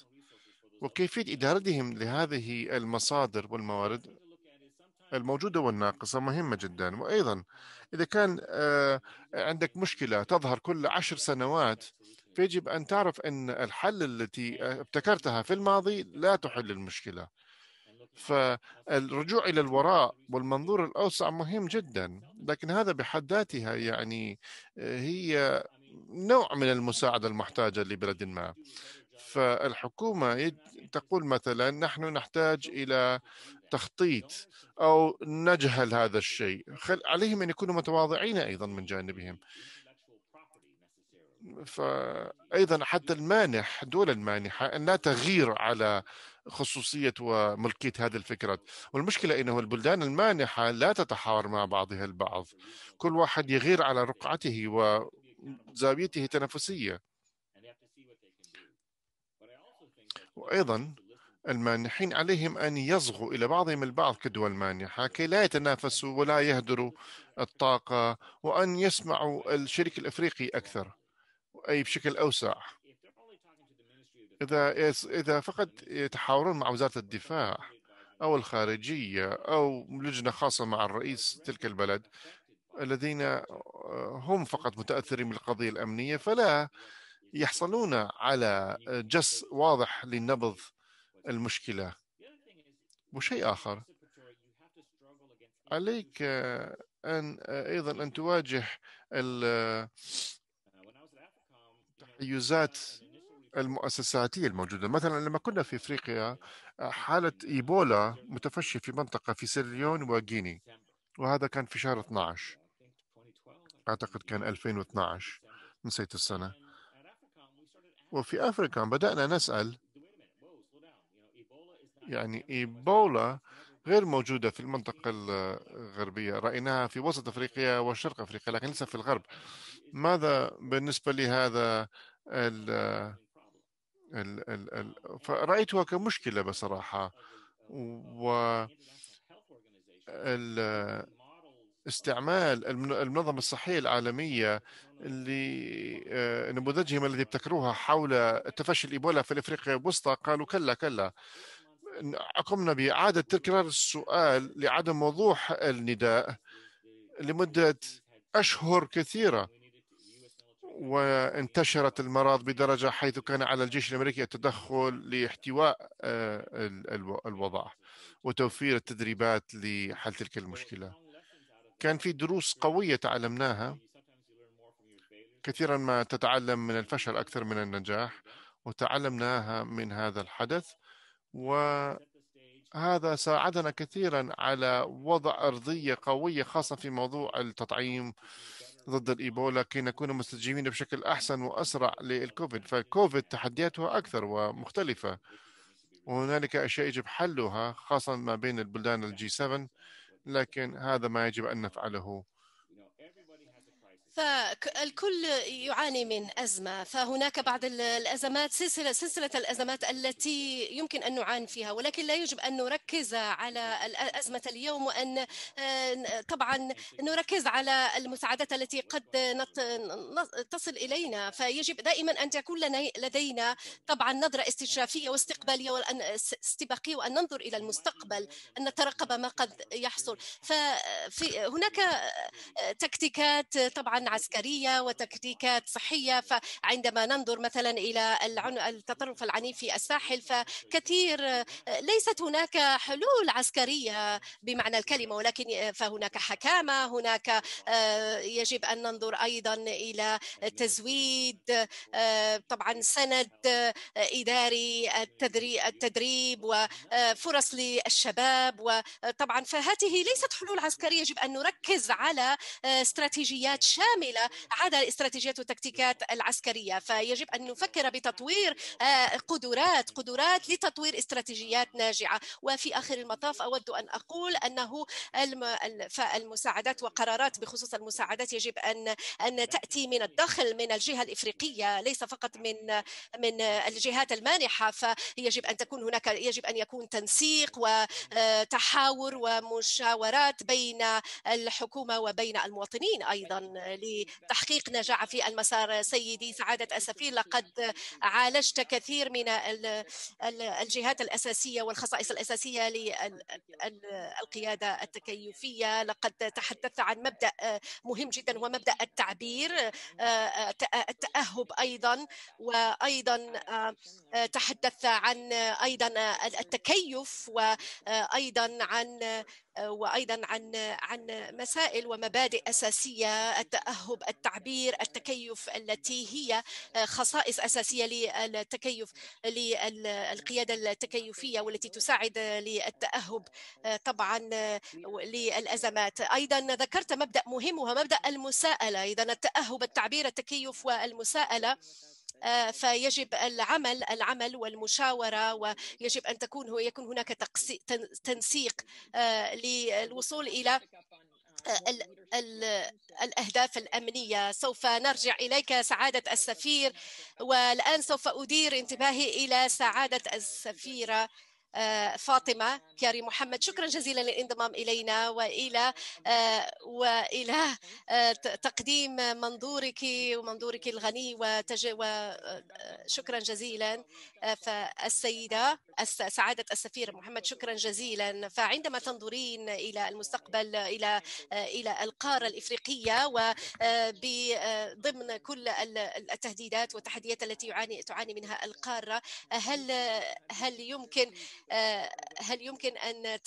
وكيفية إدارتهم لهذه المصادر والموارد الموجودة والناقصة مهمة جدا وأيضا إذا كان آه، عندك مشكلة تظهر كل عشر سنوات فيجب أن تعرف أن الحل التي ابتكرتها في الماضي لا تحل المشكلة فالرجوع الى الوراء والمنظور الاوسع مهم جدا لكن هذا بحد ذاتها يعني آه، هي نوع من المساعده المحتاجه لبلد ما فالحكومه تقول مثلا نحن نحتاج الى تخطيط او نجهل هذا الشيء عليهم ان يكونوا متواضعين ايضا من جانبهم فايضا حتى المانح دول المانحه ان لا تغير على خصوصية وملكية هذه الفكرة والمشكلة أنه البلدان المانحة لا تتحاور مع بعضها البعض كل واحد يغير على رقعته وزاويته التنافسية وأيضا المانحين عليهم أن يصغوا إلى بعضهم البعض كدول مانحة كي لا يتنافسوا ولا يهدروا الطاقة وأن يسمعوا الشريك الأفريقي أكثر أي بشكل أوسع إذا إذا فقط يتحاورون مع وزارة الدفاع أو الخارجية أو لجنة خاصة مع الرئيس تلك البلد الذين آه، هم فقط متأثرين بالقضية الأمنية فلا يحصلون على جس واضح لنبض المشكلة وشيء آخر عليك آه، أن آه، أيضا أن تواجه التحيزات المؤسساتيه الموجوده، مثلا لما كنا في افريقيا آه، حاله ايبولا متفشية في منطقه في سيرليون وغيني وهذا كان في شهر 12 اعتقد كان 2012 نسيت السنه وفي افريقيا بدانا نسال يعني ايبولا غير موجوده في المنطقه الغربيه رايناها في وسط افريقيا وشرق افريقيا لكن لسه في الغرب ماذا بالنسبه لهذا ال ال ال فرأيتها كمشكلة بصراحة و استعمال المنظمة الصحية العالمية لنموذجهم آه، الذي ابتكروها حول تفشي الإيبولا في أفريقيا الوسطى قالوا كلا كلا قمنا بإعادة تكرار السؤال لعدم وضوح النداء لمدة أشهر كثيرة وانتشرت المرض بدرجة حيث كان على الجيش الأمريكي التدخل لاحتواء آه، الوضع وتوفير التدريبات لحل تلك المشكلة كان في دروس قوية تعلمناها كثيرا ما تتعلم من الفشل أكثر من النجاح وتعلمناها من هذا الحدث وهذا ساعدنا كثيرا على وضع أرضية قوية خاصة في موضوع التطعيم ضد الإيبولا كي نكون مستجيبين بشكل أحسن وأسرع للكوفيد فالكوفيد تحدياتها أكثر ومختلفة وهنالك أشياء يجب حلها خاصة ما بين البلدان الجي 7 لكن هذا ما يجب أن نفعله فالكل يعاني من أزمة فهناك بعض الأزمات سلسلة, سلسلة الأزمات التي يمكن أن نعان فيها ولكن لا يجب أن نركز على أزمة اليوم وأن آه، طبعا نركز على المساعدات التي قد تصل إلينا فيجب دائما أن تكون لدينا طبعا نظرة استشرافية واستقبالية وأن استباقية وأن ننظر إلى المستقبل أن نترقب ما قد يحصل فهناك تكتيكات طبعا عسكريه وتكتيكات صحيه فعندما ننظر مثلا الى التطرف العنيف في الساحل فكثير ليست هناك حلول عسكريه بمعنى الكلمه ولكن فهناك حكامه هناك آه، يجب ان ننظر ايضا الى تزويد آه، طبعا سند آه، اداري التدريب وفرص للشباب وطبعا فهذه ليست حلول عسكريه يجب ان نركز على استراتيجيات شامله كاملة عدا استراتيجيات والتكتيكات العسكرية فيجب أن نفكر بتطوير آه، قدرات قدرات لتطوير استراتيجيات ناجعة وفي آخر المطاف أود أن أقول أنه المساعدات وقرارات بخصوص المساعدات يجب أن أن تأتي من الداخل من الجهة الإفريقية ليس فقط من من الجهات المانحة فيجب أن تكون هناك يجب أن يكون تنسيق وتحاور آه، ومشاورات بين الحكومة وبين المواطنين أيضا لتحقيق نجاعة في المسار سيدي سعادة السفير لقد عالجت كثير من الجهات الأساسية والخصائص الأساسية للقيادة التكيفية لقد تحدثت عن مبدأ مهم جدا هو مبدأ التعبير التأهب أيضا وأيضا تحدثت عن أيضا التكيف وأيضا عن وايضا عن عن مسائل ومبادئ اساسيه التاهب التعبير التكيف التي هي آه، خصائص اساسيه للتكيف للقياده التكيفيه والتي تساعد للتاهب آه، طبعا آه، للازمات ايضا ذكرت مبدا مهم وهو مبدا المساءله اذا التاهب التعبير التكيف والمساءله آه، فيجب العمل العمل والمشاوره ويجب ان تكون هو يكون هناك تنسيق آه، للوصول الى آه، ال الأهداف الأمنية سوف نرجع إليك سعادة السفير والآن سوف أدير انتباهي إلى سعادة السفيرة آه، فاطمة كياري محمد شكرا جزيلا للانضمام إلينا وإلى آه، وإلى آه، تقديم منظورك ومنظورك الغني وشكرا جزيلا فالسيدة سعادة السفير محمد شكرا جزيلا فعندما تنظرين إلى المستقبل إلى إلى القارة الإفريقية وضمن كل التهديدات والتحديات التي يعاني تعاني منها القارة هل هل يمكن آه، هل يمكن أن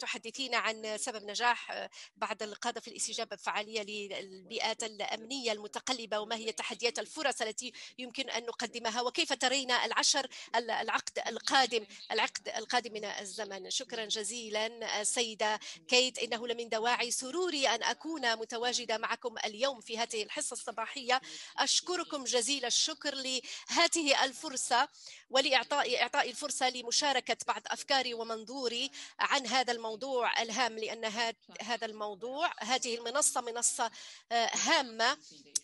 تحدثينا عن سبب نجاح آه، بعض القادة في الاستجابة الفعاليه للبيئات الأمنية المتقلبة وما هي التحديات الفرص التي يمكن أن نقدمها وكيف ترين العشر العقد القادم العقد القادم من الزمن شكرا جزيلا السيدة آه، كيت إنه لمن دواعي سروري أن أكون متواجدة معكم اليوم في هذه الحصة الصباحية أشكركم جزيل الشكر لهذه الفرصة ولإعطاء إعطاء الفرصة لمشاركة شاركت بعض أفكاري ومنظوري عن هذا الموضوع الهام لأن هذا الموضوع هذه المنصة منصة آه، هامة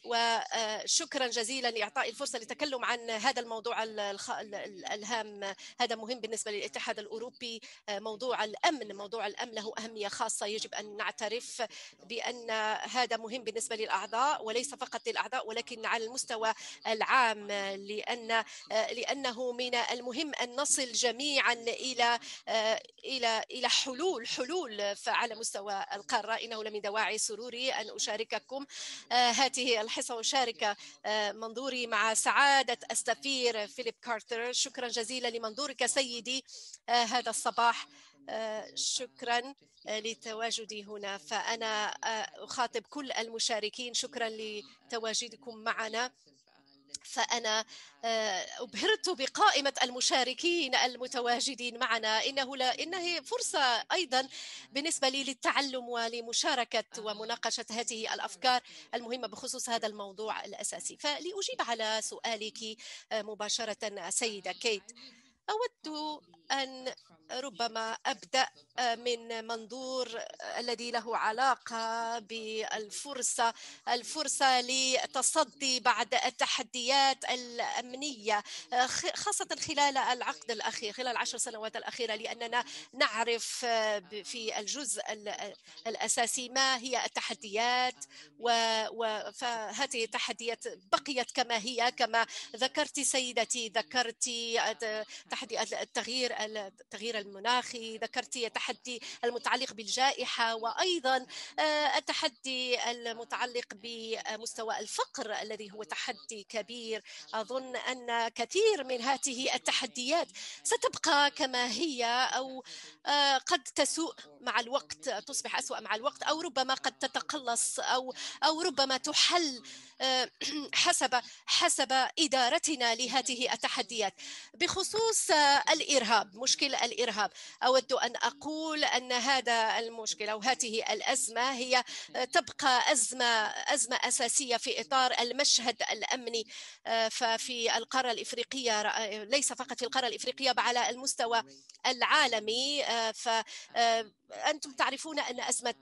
وشكرا آه، جزيلا لإعطاء الفرصة للتكلم عن هذا الموضوع الهام هذا مهم بالنسبة للاتحاد الأوروبي آه، موضوع الأمن موضوع الأمن له أهمية خاصة يجب أن نعترف بأن هذا مهم بالنسبة للأعضاء وليس فقط للأعضاء ولكن على المستوى العام لأن لأنه من المهم أن نصل جميعا الى آه، الى الى حلول حلول فعلى مستوى القاره انه لمن دواعي سروري ان اشارككم آه، هذه الحصه وشارك آه، منظوري مع سعاده السفير فيليب كارتر شكرا جزيلا لمنظورك سيدي هذا الصباح شكرا لتواجدي هنا فأنا أخاطب كل المشاركين شكرا لتواجدكم معنا فأنا آه، أبهرت بقائمة المشاركين المتواجدين معنا إنه لا إنه فرصة أيضا بالنسبة لي للتعلم ولمشاركة ومناقشة هذه الأفكار المهمة بخصوص هذا الموضوع الأساسي فلأجيب على سؤالك آه، مباشرة سيدة كيت أود أن ربما أبدأ من منظور الذي له علاقة بالفرصة الفرصة لتصدي بعد التحديات الأمنية خاصة خلال العقد الأخير خلال العشر سنوات الأخيرة لأننا نعرف في الجزء الأساسي ما هي التحديات فهذه التحديات بقيت كما هي كما ذكرت سيدتي ذكرت تحدي التغيير التغيير المناخي ذكرتي التحدي المتعلق بالجائحة وأيضا آه، التحدي المتعلق بمستوى الفقر الذي هو تحدي كبير أظن أن كثير من هذه التحديات ستبقى كما هي أو آه، قد تسوء مع الوقت تصبح أسوأ مع الوقت أو ربما قد تتقلص أو أو ربما تحل آه، حسب حسب إدارتنا لهذه التحديات بخصوص ليس الارهاب مشكل الارهاب اود ان اقول ان هذا المشكل او هذه الازمه هي تبقى ازمه ازمه اساسيه في اطار المشهد الامني آه، ففي القاره الافريقيه ليس فقط في القاره الافريقيه بل على المستوى العالمي آه، ف آه، انتم تعرفون ان ازمه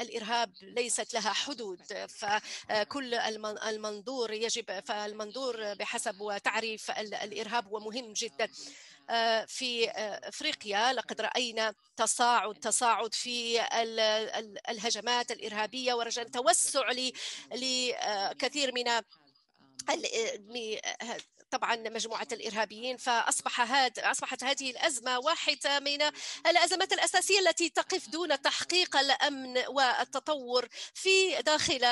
الارهاب ليست لها حدود فكل آه، المنظور يجب فالمنظور بحسب تعريف الارهاب هو مهم جدا آه، في افريقيا لقد راينا تصاعد تصاعد في الهجمات الارهابيه ورجاء توسع لكثير آه، من طبعا مجموعة الإرهابيين فأصبح هاد أصبحت هذه الأزمة واحدة من الأزمات الأساسية التي تقف دون تحقيق الأمن والتطور في داخل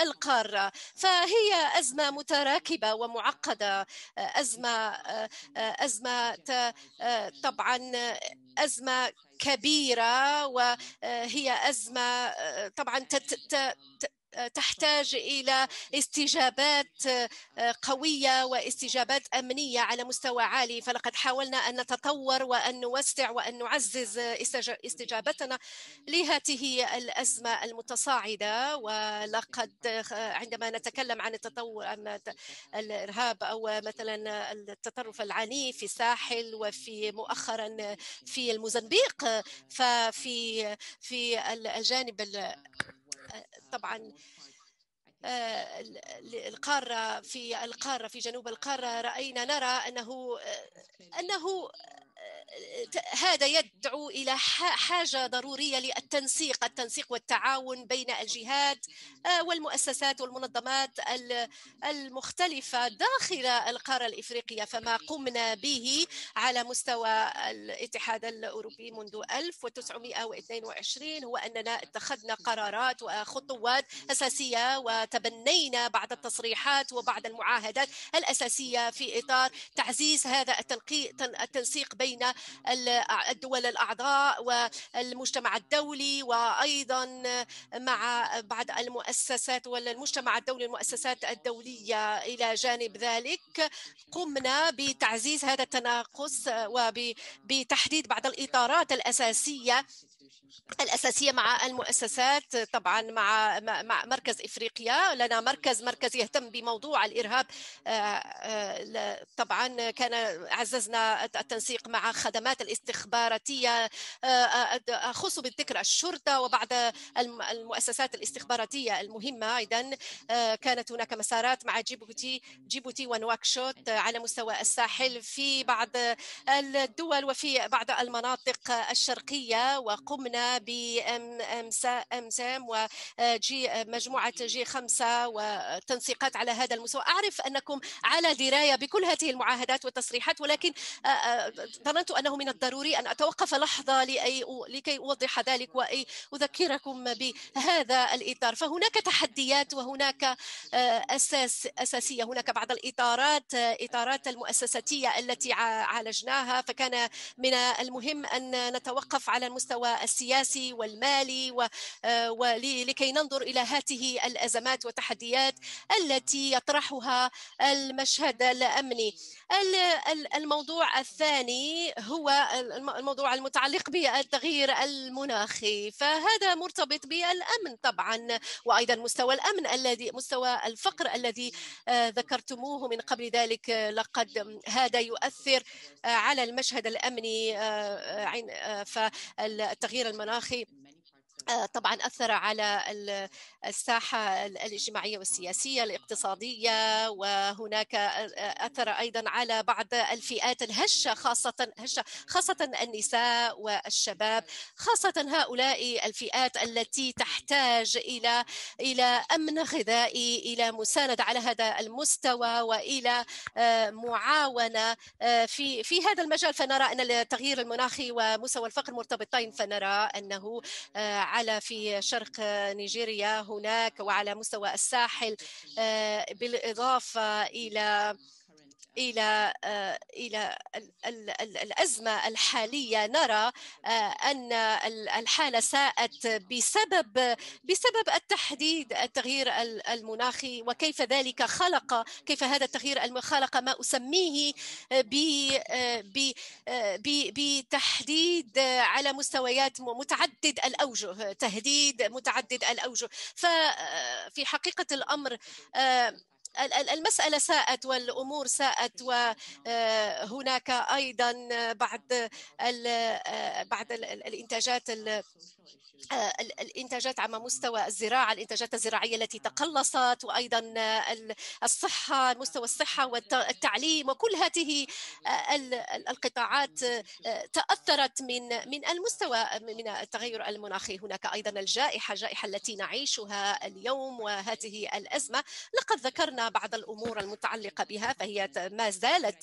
القارة فهي أزمة متراكبة ومعقدة أزمة أزمة طبعا أزمة كبيرة وهي أزمة طبعا تحتاج الى استجابات آه، قويه واستجابات امنيه على مستوى عالي فلقد حاولنا ان نتطور وان نوسع وان نعزز استجابتنا لهذه الازمه المتصاعده ولقد آه، عندما نتكلم عن التطور عن الارهاب او مثلا التطرف العنيف في الساحل وفي مؤخرا في الموزمبيق ففي في الجانب طبعا آه، القارة في القارة في جنوب القارة رأينا نرى أنه آه، أنه هذا يدعو إلى حاجة ضرورية للتنسيق التنسيق والتعاون بين الجهات آه، والمؤسسات والمنظمات المختلفة داخل القارة الإفريقية فما قمنا به على مستوى الاتحاد الأوروبي منذ 1922 هو أننا اتخذنا قرارات وخطوات أساسية وتبنينا بعض التصريحات وبعض المعاهدات الأساسية في إطار تعزيز هذا التنسيق بين بين الدول الأعضاء والمجتمع الدولي وأيضا مع بعض المؤسسات والمجتمع الدولي والمؤسسات الدولية إلى جانب ذلك قمنا بتعزيز هذا التناقص وبتحديد بعض الإطارات الأساسية الأساسية مع المؤسسات طبعا مع مع مركز إفريقيا لنا مركز مركز يهتم بموضوع الإرهاب آه، آه، طبعا كان عززنا التنسيق مع خدمات الاستخباراتية آه، أخص بالذكر الشرطة وبعض المؤسسات الاستخباراتية المهمة أيضا كانت هناك مسارات مع جيبوتي جيبوتي ونواكشوت على مستوى الساحل في بعض الدول وفي بعض المناطق الشرقية وقمنا ام سام وجي آه، آه، مجموعة جي خمسة وتنسيقات على هذا المستوى أعرف أنكم على دراية بكل هذه المعاهدات والتصريحات ولكن آه، ظننت أنه من الضروري أن أتوقف لحظة لأي لكي أوضح ذلك وأذكركم بهذا الإطار فهناك تحديات وهناك أساس أساسية هناك بعض الإطارات إطارات المؤسساتية التي عالجناها فكان من المهم أن نتوقف على المستوى السياسي السياسي والمالي آه، ولكي ننظر إلى هذه الأزمات والتحديات التي يطرحها المشهد الأمني الموضوع الثاني هو الموضوع المتعلق بالتغيير المناخي فهذا مرتبط بالأمن طبعا وأيضا مستوى الأمن الذي مستوى الفقر الذي آه، ذكرتموه من قبل ذلك لقد هذا يؤثر على المشهد الأمني آه، فالتغيير المناخي آه، طبعا اثر على الساحه الاجتماعيه والسياسيه الاقتصاديه وهناك آه، آه، اثر ايضا على بعض الفئات الهشه خاصه هشه خاصه النساء والشباب خاصه هؤلاء الفئات التي تحتاج الى الى امن غذائي الى مسانده على هذا المستوى والى معاونه في في هذا المجال فنرى ان التغيير المناخي ومستوى الفقر مرتبطين فنرى انه على في شرق نيجيريا هناك وعلى مستوى الساحل آه، بالإضافة إلى الى آه، الى الازمه الحاليه نرى آه، ان الحاله ساءت بسبب بسبب التحديد التغيير المناخي وكيف ذلك خلق كيف هذا التغيير خلق ما اسميه آه، بتحديد على مستويات متعدد الاوجه تهديد متعدد الاوجه ففي حقيقه الامر المسألة ساءت والأمور ساءت وهناك آه، أيضا بعد آه، بعد الإنتاجات آه، الانتاجات على مستوى الزراعه الانتاجات الزراعيه التي تقلصت وايضا الصحه مستوى الصحه والتعليم وكل هذه آه، القطاعات آه، تاثرت من من المستوى من التغير المناخي هناك ايضا الجائحه الجائحه التي نعيشها اليوم وهذه الازمه لقد ذكرنا بعض الامور المتعلقه بها فهي ما زالت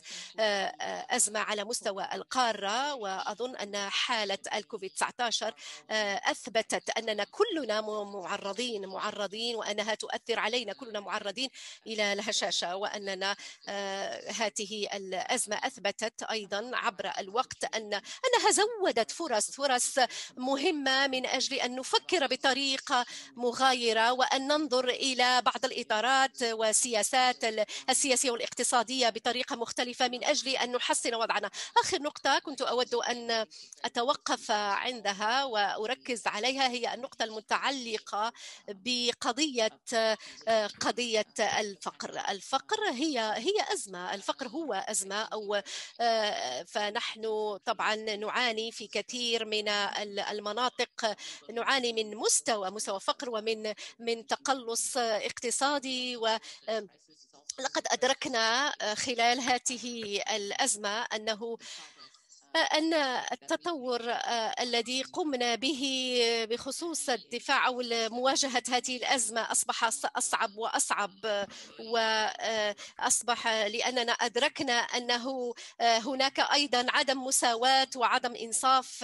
ازمه على مستوى القاره واظن ان حاله الكوفيد 19 اثرت اثبتت اننا كلنا معرضين معرضين وانها تؤثر علينا كلنا معرضين الى الهشاشه واننا آه، هذه الازمه اثبتت ايضا عبر الوقت ان انها زودت فرص فرص مهمه من اجل ان نفكر بطريقه مغايره وان ننظر الى بعض الاطارات والسياسات السياسيه والاقتصاديه بطريقه مختلفه من اجل ان نحسن وضعنا اخر نقطه كنت اود ان اتوقف عندها واركز على عليها هي النقطة المتعلقة بقضية آه، قضية الفقر الفقر هي هي أزمة الفقر هو أزمة أو آه، فنحن طبعا نعاني في كثير من المناطق نعاني من مستوى مستوى فقر ومن من تقلص اقتصادي و لقد أدركنا آه، خلال هذه الأزمة أنه أن التطور آه، الذي قمنا به بخصوص الدفاع أو مواجهة هذه الأزمة أصبح أصعب وأصعب وأصبح آه، لأننا أدركنا أنه آه، هناك أيضا عدم مساواة وعدم إنصاف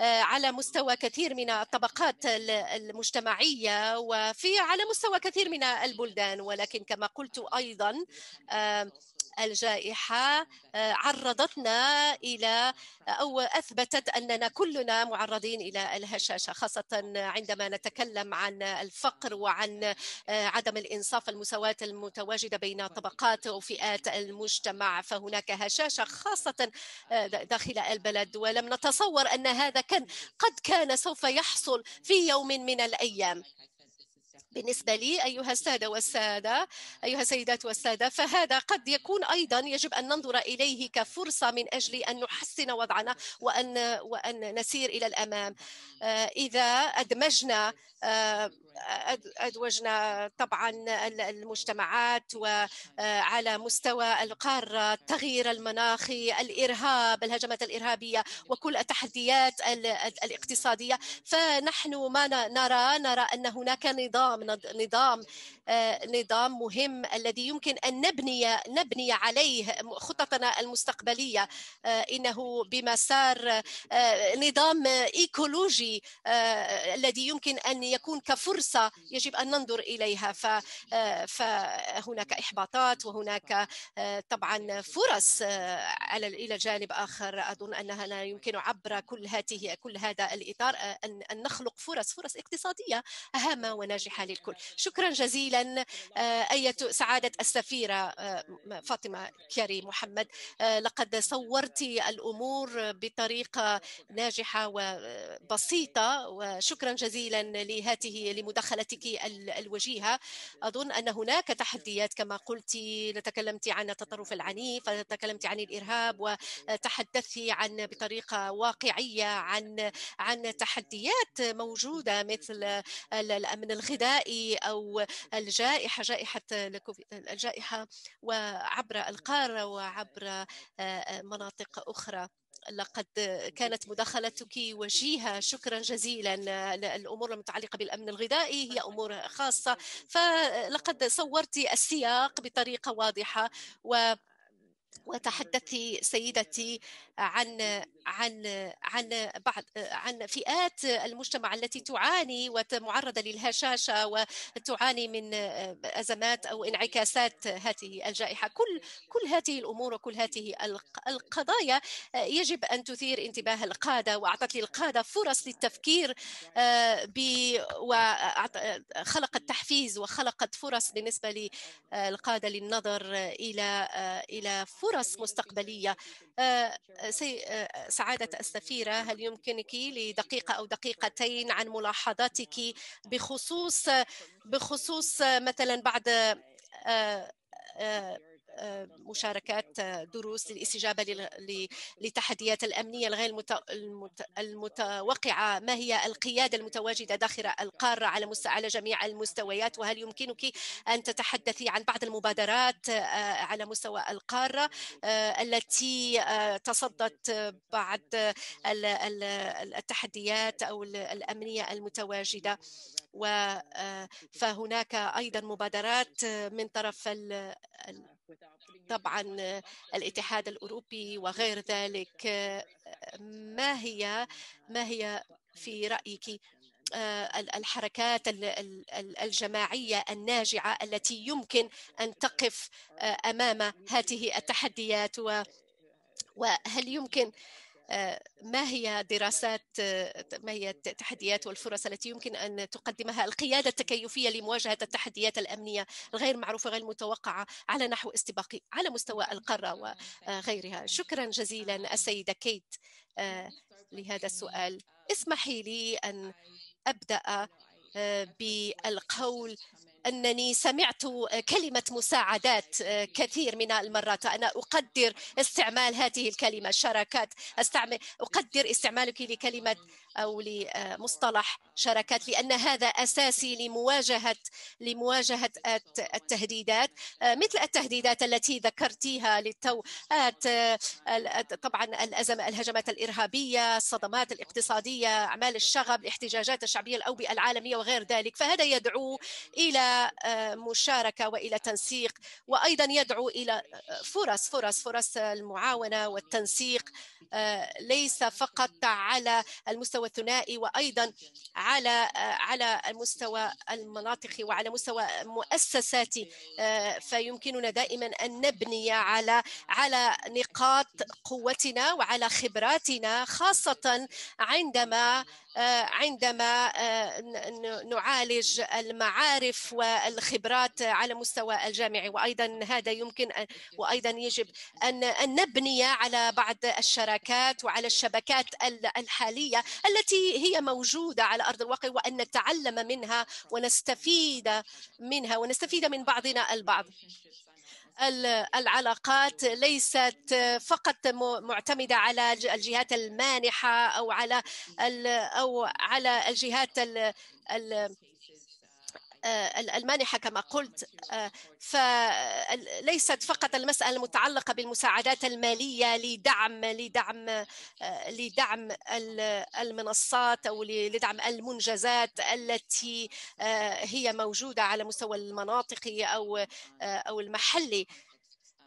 على مستوى كثير من الطبقات المجتمعية وفي على مستوى كثير من البلدان ولكن كما قلت أيضا الجائحة آه، عرضتنا إلى آه، أو أثبتت أننا كلنا معرضين إلى الهشاشة خاصة عندما نتكلم عن الفقر وعن آه، عدم الإنصاف المساواة المتواجدة بين طيب. طبقات وفئات المجتمع فهناك هشاشة خاصة داخل البلد ولم نتصور أن هذا كان قد كان سوف يحصل في يوم من الأيام بالنسبة لي أيها السادة والسادة أيها السيدات والسادة فهذا قد يكون أيضا يجب أن ننظر إليه كفرصة من أجل أن نحسن وضعنا وأن, وأن نسير إلى الأمام آه، إذا أدمجنا آه، أدوجنا طبعا المجتمعات وعلى آه، مستوى القارة التغيير المناخي الإرهاب الهجمات الإرهابية وكل التحديات الاقتصادية فنحن ما نرى نرى أن هناك نظام نظام آه، نظام نظام مهم الذي يمكن ان نبني نبني عليه خططنا المستقبليه آه، انه بمسار آه، نظام ايكولوجي الذي يمكن ان يكون كفرصه يجب ان ننظر اليها فهناك احباطات وهناك طبعا فرص على الى جانب اخر اظن انها لا يمكن عبر كل هذه كل هذا الاطار ان نخلق فرص فرص اقتصاديه هامه وناجحه للكل شكرا جزيلا آه، أية سعادة السفيرة آه، فاطمة كريم محمد آه، لقد صورت الأمور بطريقة ناجحة وبسيطة وشكرا جزيلا لهاته لمداخلتك الوجيهة أظن أن هناك تحديات كما قلت تكلمت عن التطرف العنيف تكلمت عن الإرهاب وتحدثت عن بطريقة واقعية عن عن تحديات موجودة مثل الأمن الغذائي الوبائي أو الجائحة جائحة الجائحة وعبر القارة وعبر آه، آه، مناطق أخرى لقد كانت مداخلتك وجيهة شكرا جزيلا الأمور المتعلقة بالأمن الغذائي هي أمور خاصة فلقد صورت السياق بطريقة واضحة و وتحدثي سيدتي عن عن عن بعض عن فئات المجتمع التي تعاني ومعرضه للهشاشه وتعاني من ازمات او انعكاسات هذه الجائحه كل كل هذه الامور وكل هذه القضايا يجب ان تثير انتباه القاده واعطت للقاده فرص للتفكير آه، ب وخلقت تحفيز وخلقت فرص بالنسبه للقاده للنظر الى آه، الى فرص مستقبلية آه، آه، آه، سعادة السفيرة هل يمكنك لدقيقة أو دقيقتين عن ملاحظاتك بخصوص بخصوص مثلا بعد آه، مشاركات دروس للاستجابة للتحديات الأمنية الغير المتوقعة ما هي القيادة المتواجدة داخل القارة على على جميع المستويات وهل يمكنك أن تتحدثي عن بعض المبادرات آه، على مستوى القارة آه، التي تصدت بعض التحديات أو الأمنية المتواجدة فهناك أيضا مبادرات من طرف طبعا الاتحاد الأوروبي وغير ذلك ما هي ما هي في رأيك آه، الحركات الجماعيه الناجعه التي يمكن ان تقف آه، امام هذه التحديات وهل يمكن ما هي دراسات ما هي التحديات والفرص التي يمكن ان تقدمها القياده التكيفيه لمواجهه التحديات الامنيه الغير معروفه غير المتوقعه على نحو استباقي على مستوى القاره وغيرها شكرا جزيلا السيده كيت آه، لهذا السؤال اسمحي لي ان ابدا آه، بالقول أنني سمعت كلمة مساعدات آه، كثير من المرات أنا أقدر استعمال هذه الكلمة شراكات أستعمل أقدر استعمالك لكلمة أو لمصطلح شراكات لأن هذا أساسي لمواجهة لمواجهة التهديدات مثل التهديدات التي ذكرتيها للتو طبعا الأزمة الهجمات الإرهابية الصدمات الاقتصادية أعمال الشغب الاحتجاجات الشعبية الأوبئة العالمية وغير ذلك فهذا يدعو إلى آه، مشاركة وإلى تنسيق وأيضا يدعو إلى آه، فرص فرص فرص المعاونة والتنسيق آه، ليس فقط على المستوى وثنائي وايضا على على مستوى المناطق وعلى مستوى مؤسسات آه، فيمكننا دائما ان نبني على على نقاط قوتنا وعلى خبراتنا خاصه عندما آه، عندما آه، نعالج المعارف والخبرات على مستوى الجامعي وايضا هذا يمكن وايضا يجب ان نبني على بعض الشراكات وعلى الشبكات الحاليه التي هي موجودة على أرض الواقع وأن نتعلم منها ونستفيد منها ونستفيد من بعضنا البعض العلاقات ليست فقط معتمدة على الجهات المانحة أو على أو على الجهات ال ال آه، المانحة كما قلت آه، فليست فقط المسألة المتعلقة بالمساعدات المالية لدعم لدعم آه، لدعم المنصات أو لدعم المنجزات التي هي موجودة على مستوى المناطقي أو أو المحلي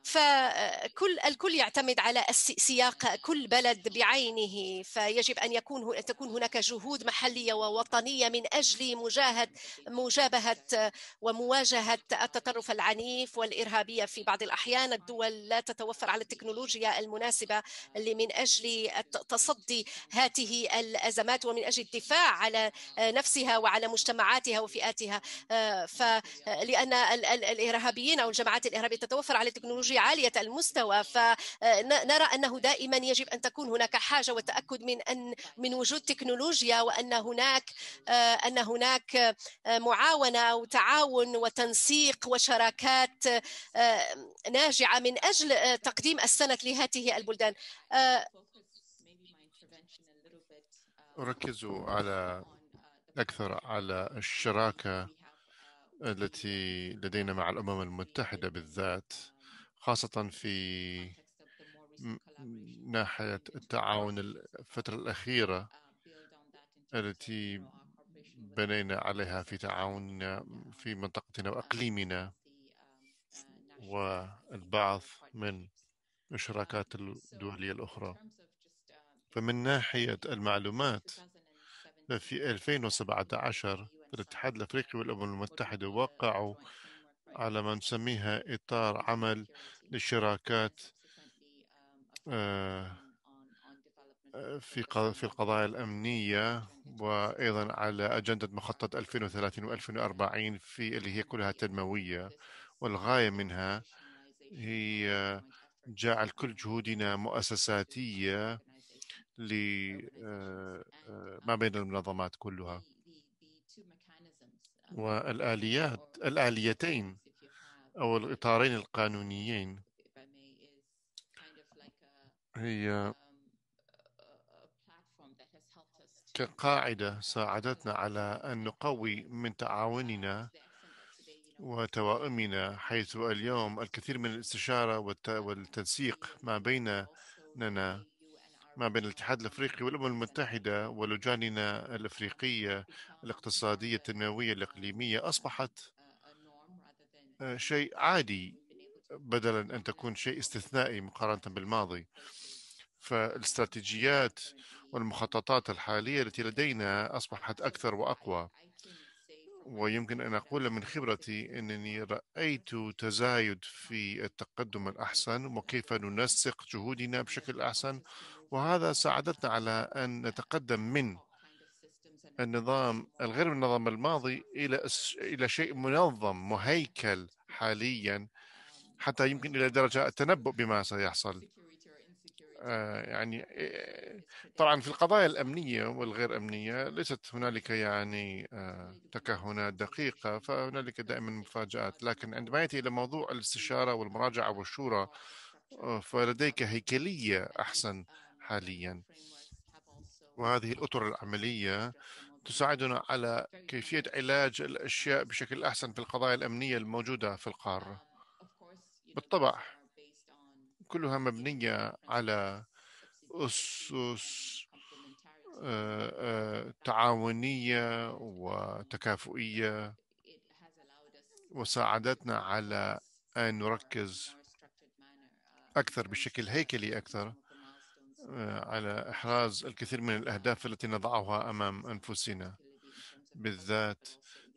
فكل الكل يعتمد على سياق كل بلد بعينه فيجب ان يكون تكون هناك جهود محليه ووطنيه من اجل مجاهد مجابهه ومواجهه التطرف العنيف والارهابيه في بعض الاحيان الدول لا تتوفر على التكنولوجيا المناسبه من اجل تصدي هذه الازمات ومن اجل الدفاع على نفسها وعلى مجتمعاتها وفئاتها آه، فلان الارهابيين او الجماعات الارهابيه تتوفر على التكنولوجيا تكنولوجي عالية المستوى فنرى أنه دائما يجب أن تكون هناك حاجة والتأكد من أن من وجود تكنولوجيا وأن هناك آه، أن هناك آه، معاونة وتعاون وتنسيق وشراكات آه، ناجعة من أجل تقديم السند لهذه البلدان أركز على أكثر على الشراكة التي لدينا مع الأمم المتحدة بالذات خاصة في ناحية التعاون الفترة الأخيرة uh, التي بنينا عليها في تعاوننا في منطقتنا uh, وأقليمنا um, uh, والبعض من الشراكات um, الدولية الأخرى فمن ناحية المعلومات ففي 2017 الاتحاد الأفريقي والأمم المتحدة وقعوا على ما نسميها إطار عمل للشراكات آه، في في القضايا الأمنية وأيضا على أجندة مخطط 2030 و2040 في اللي هي كلها تنموية والغاية منها هي جعل كل جهودنا مؤسساتية لما آه، آه، بين المنظمات كلها والآليات الآليتين أو الإطارين القانونيين هي um, كقاعدة ساعدتنا على أن نقوي من تعاوننا وتوائمنا حيث اليوم الكثير من الاستشارة والتنسيق ما بيننا ما بين الاتحاد الافريقي والامم المتحده ولجاننا الافريقيه الاقتصاديه التنمويه الاقليميه اصبحت شيء عادي بدلا أن تكون شيء استثنائي مقارنة بالماضي فالاستراتيجيات والمخططات الحالية التي لدينا أصبحت أكثر وأقوى ويمكن أن أقول من خبرتي أنني رأيت تزايد في التقدم الأحسن وكيف ننسق جهودنا بشكل أحسن وهذا ساعدتنا على أن نتقدم من النظام الغير من النظام الماضي الى الى شيء منظم مهيكل حاليا حتى يمكن الى درجه التنبؤ بما سيحصل آه، يعني آه، طبعا في القضايا الامنيه والغير امنيه ليست هنالك يعني آه، تكهنات دقيقه فهنالك دائما مفاجات لكن عندما ياتي الى موضوع الاستشاره والمراجعه والشورى فلديك هيكليه احسن حاليا وهذه الأطر العملية تساعدنا على كيفية علاج الأشياء بشكل أحسن في القضايا الأمنية الموجودة في القارة بالطبع كلها مبنية على أسس آه، آه، تعاونية وتكافؤية وساعدتنا على أن نركز أكثر بشكل هيكلي أكثر على إحراز الكثير من الأهداف التي نضعها أمام أنفسنا بالذات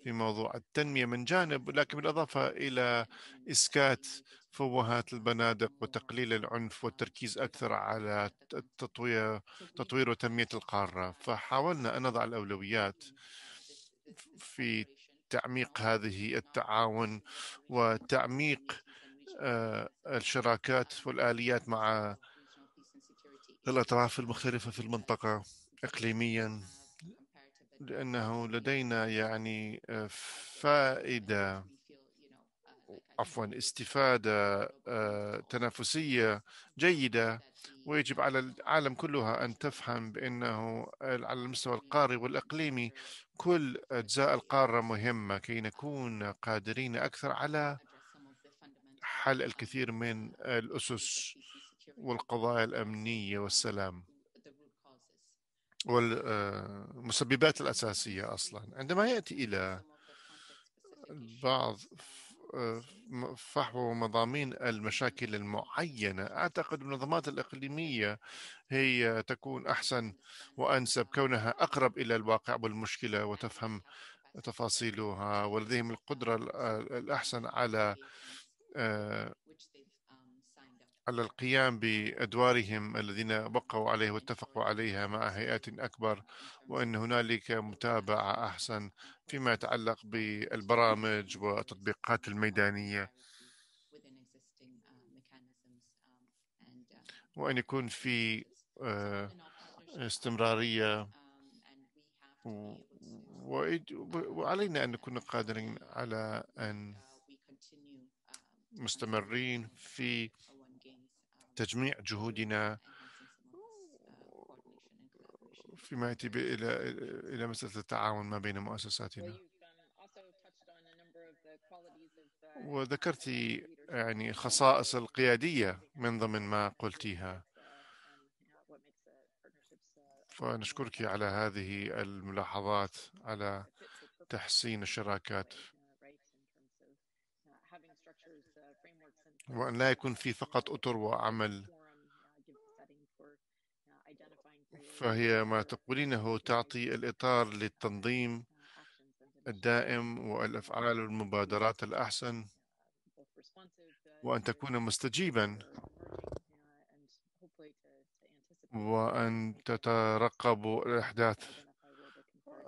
في موضوع التنمية من جانب لكن بالإضافة إلى إسكات فوهات البنادق وتقليل العنف والتركيز أكثر على تطوير, تطوير وتنمية القارة فحاولنا أن نضع الأولويات في تعميق هذه التعاون وتعميق آه، الشراكات والآليات مع الأطراف المختلفة في المنطقة إقليميا لأنه لدينا يعني آه، فائدة عفوا استفادة آه، تنافسية جيدة ويجب على العالم كلها أن تفهم بأنه على المستوى القاري والإقليمي كل أجزاء القارة مهمة كي نكون قادرين أكثر على حل الكثير من الأسس والقضايا الأمنية والسلام والمسببات آه، الأساسية أصلا عندما يأتي إلى بعض آه، فحوى مضامين المشاكل المعينة أعتقد المنظمات الإقليمية هي تكون أحسن وأنسب كونها أقرب إلى الواقع والمشكلة وتفهم تفاصيلها ولديهم القدرة آه، الأحسن على على القيام بأدوارهم الذين بقوا عليه واتفقوا عليها مع هيئات أكبر وأن هنالك متابعة أحسن فيما يتعلق بالبرامج والتطبيقات الميدانية وأن يكون في آه، استمرارية وعلينا أن نكون قادرين على أن مستمرين في تجميع جهودنا فيما ياتي الى الى مساله التعاون ما بين مؤسساتنا وذكرت يعني خصائص القياديه من ضمن ما قلتيها فنشكرك على هذه الملاحظات على تحسين الشراكات وأن لا يكون في فقط أطر وعمل فهي ما تقولينه تعطي الإطار للتنظيم الدائم والأفعال والمبادرات الأحسن وأن تكون مستجيبا وأن تترقب الأحداث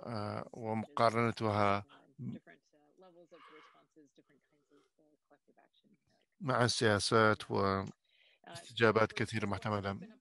آه، ومقارنتها مع السياسات واستجابات آه، كثيرة محتملة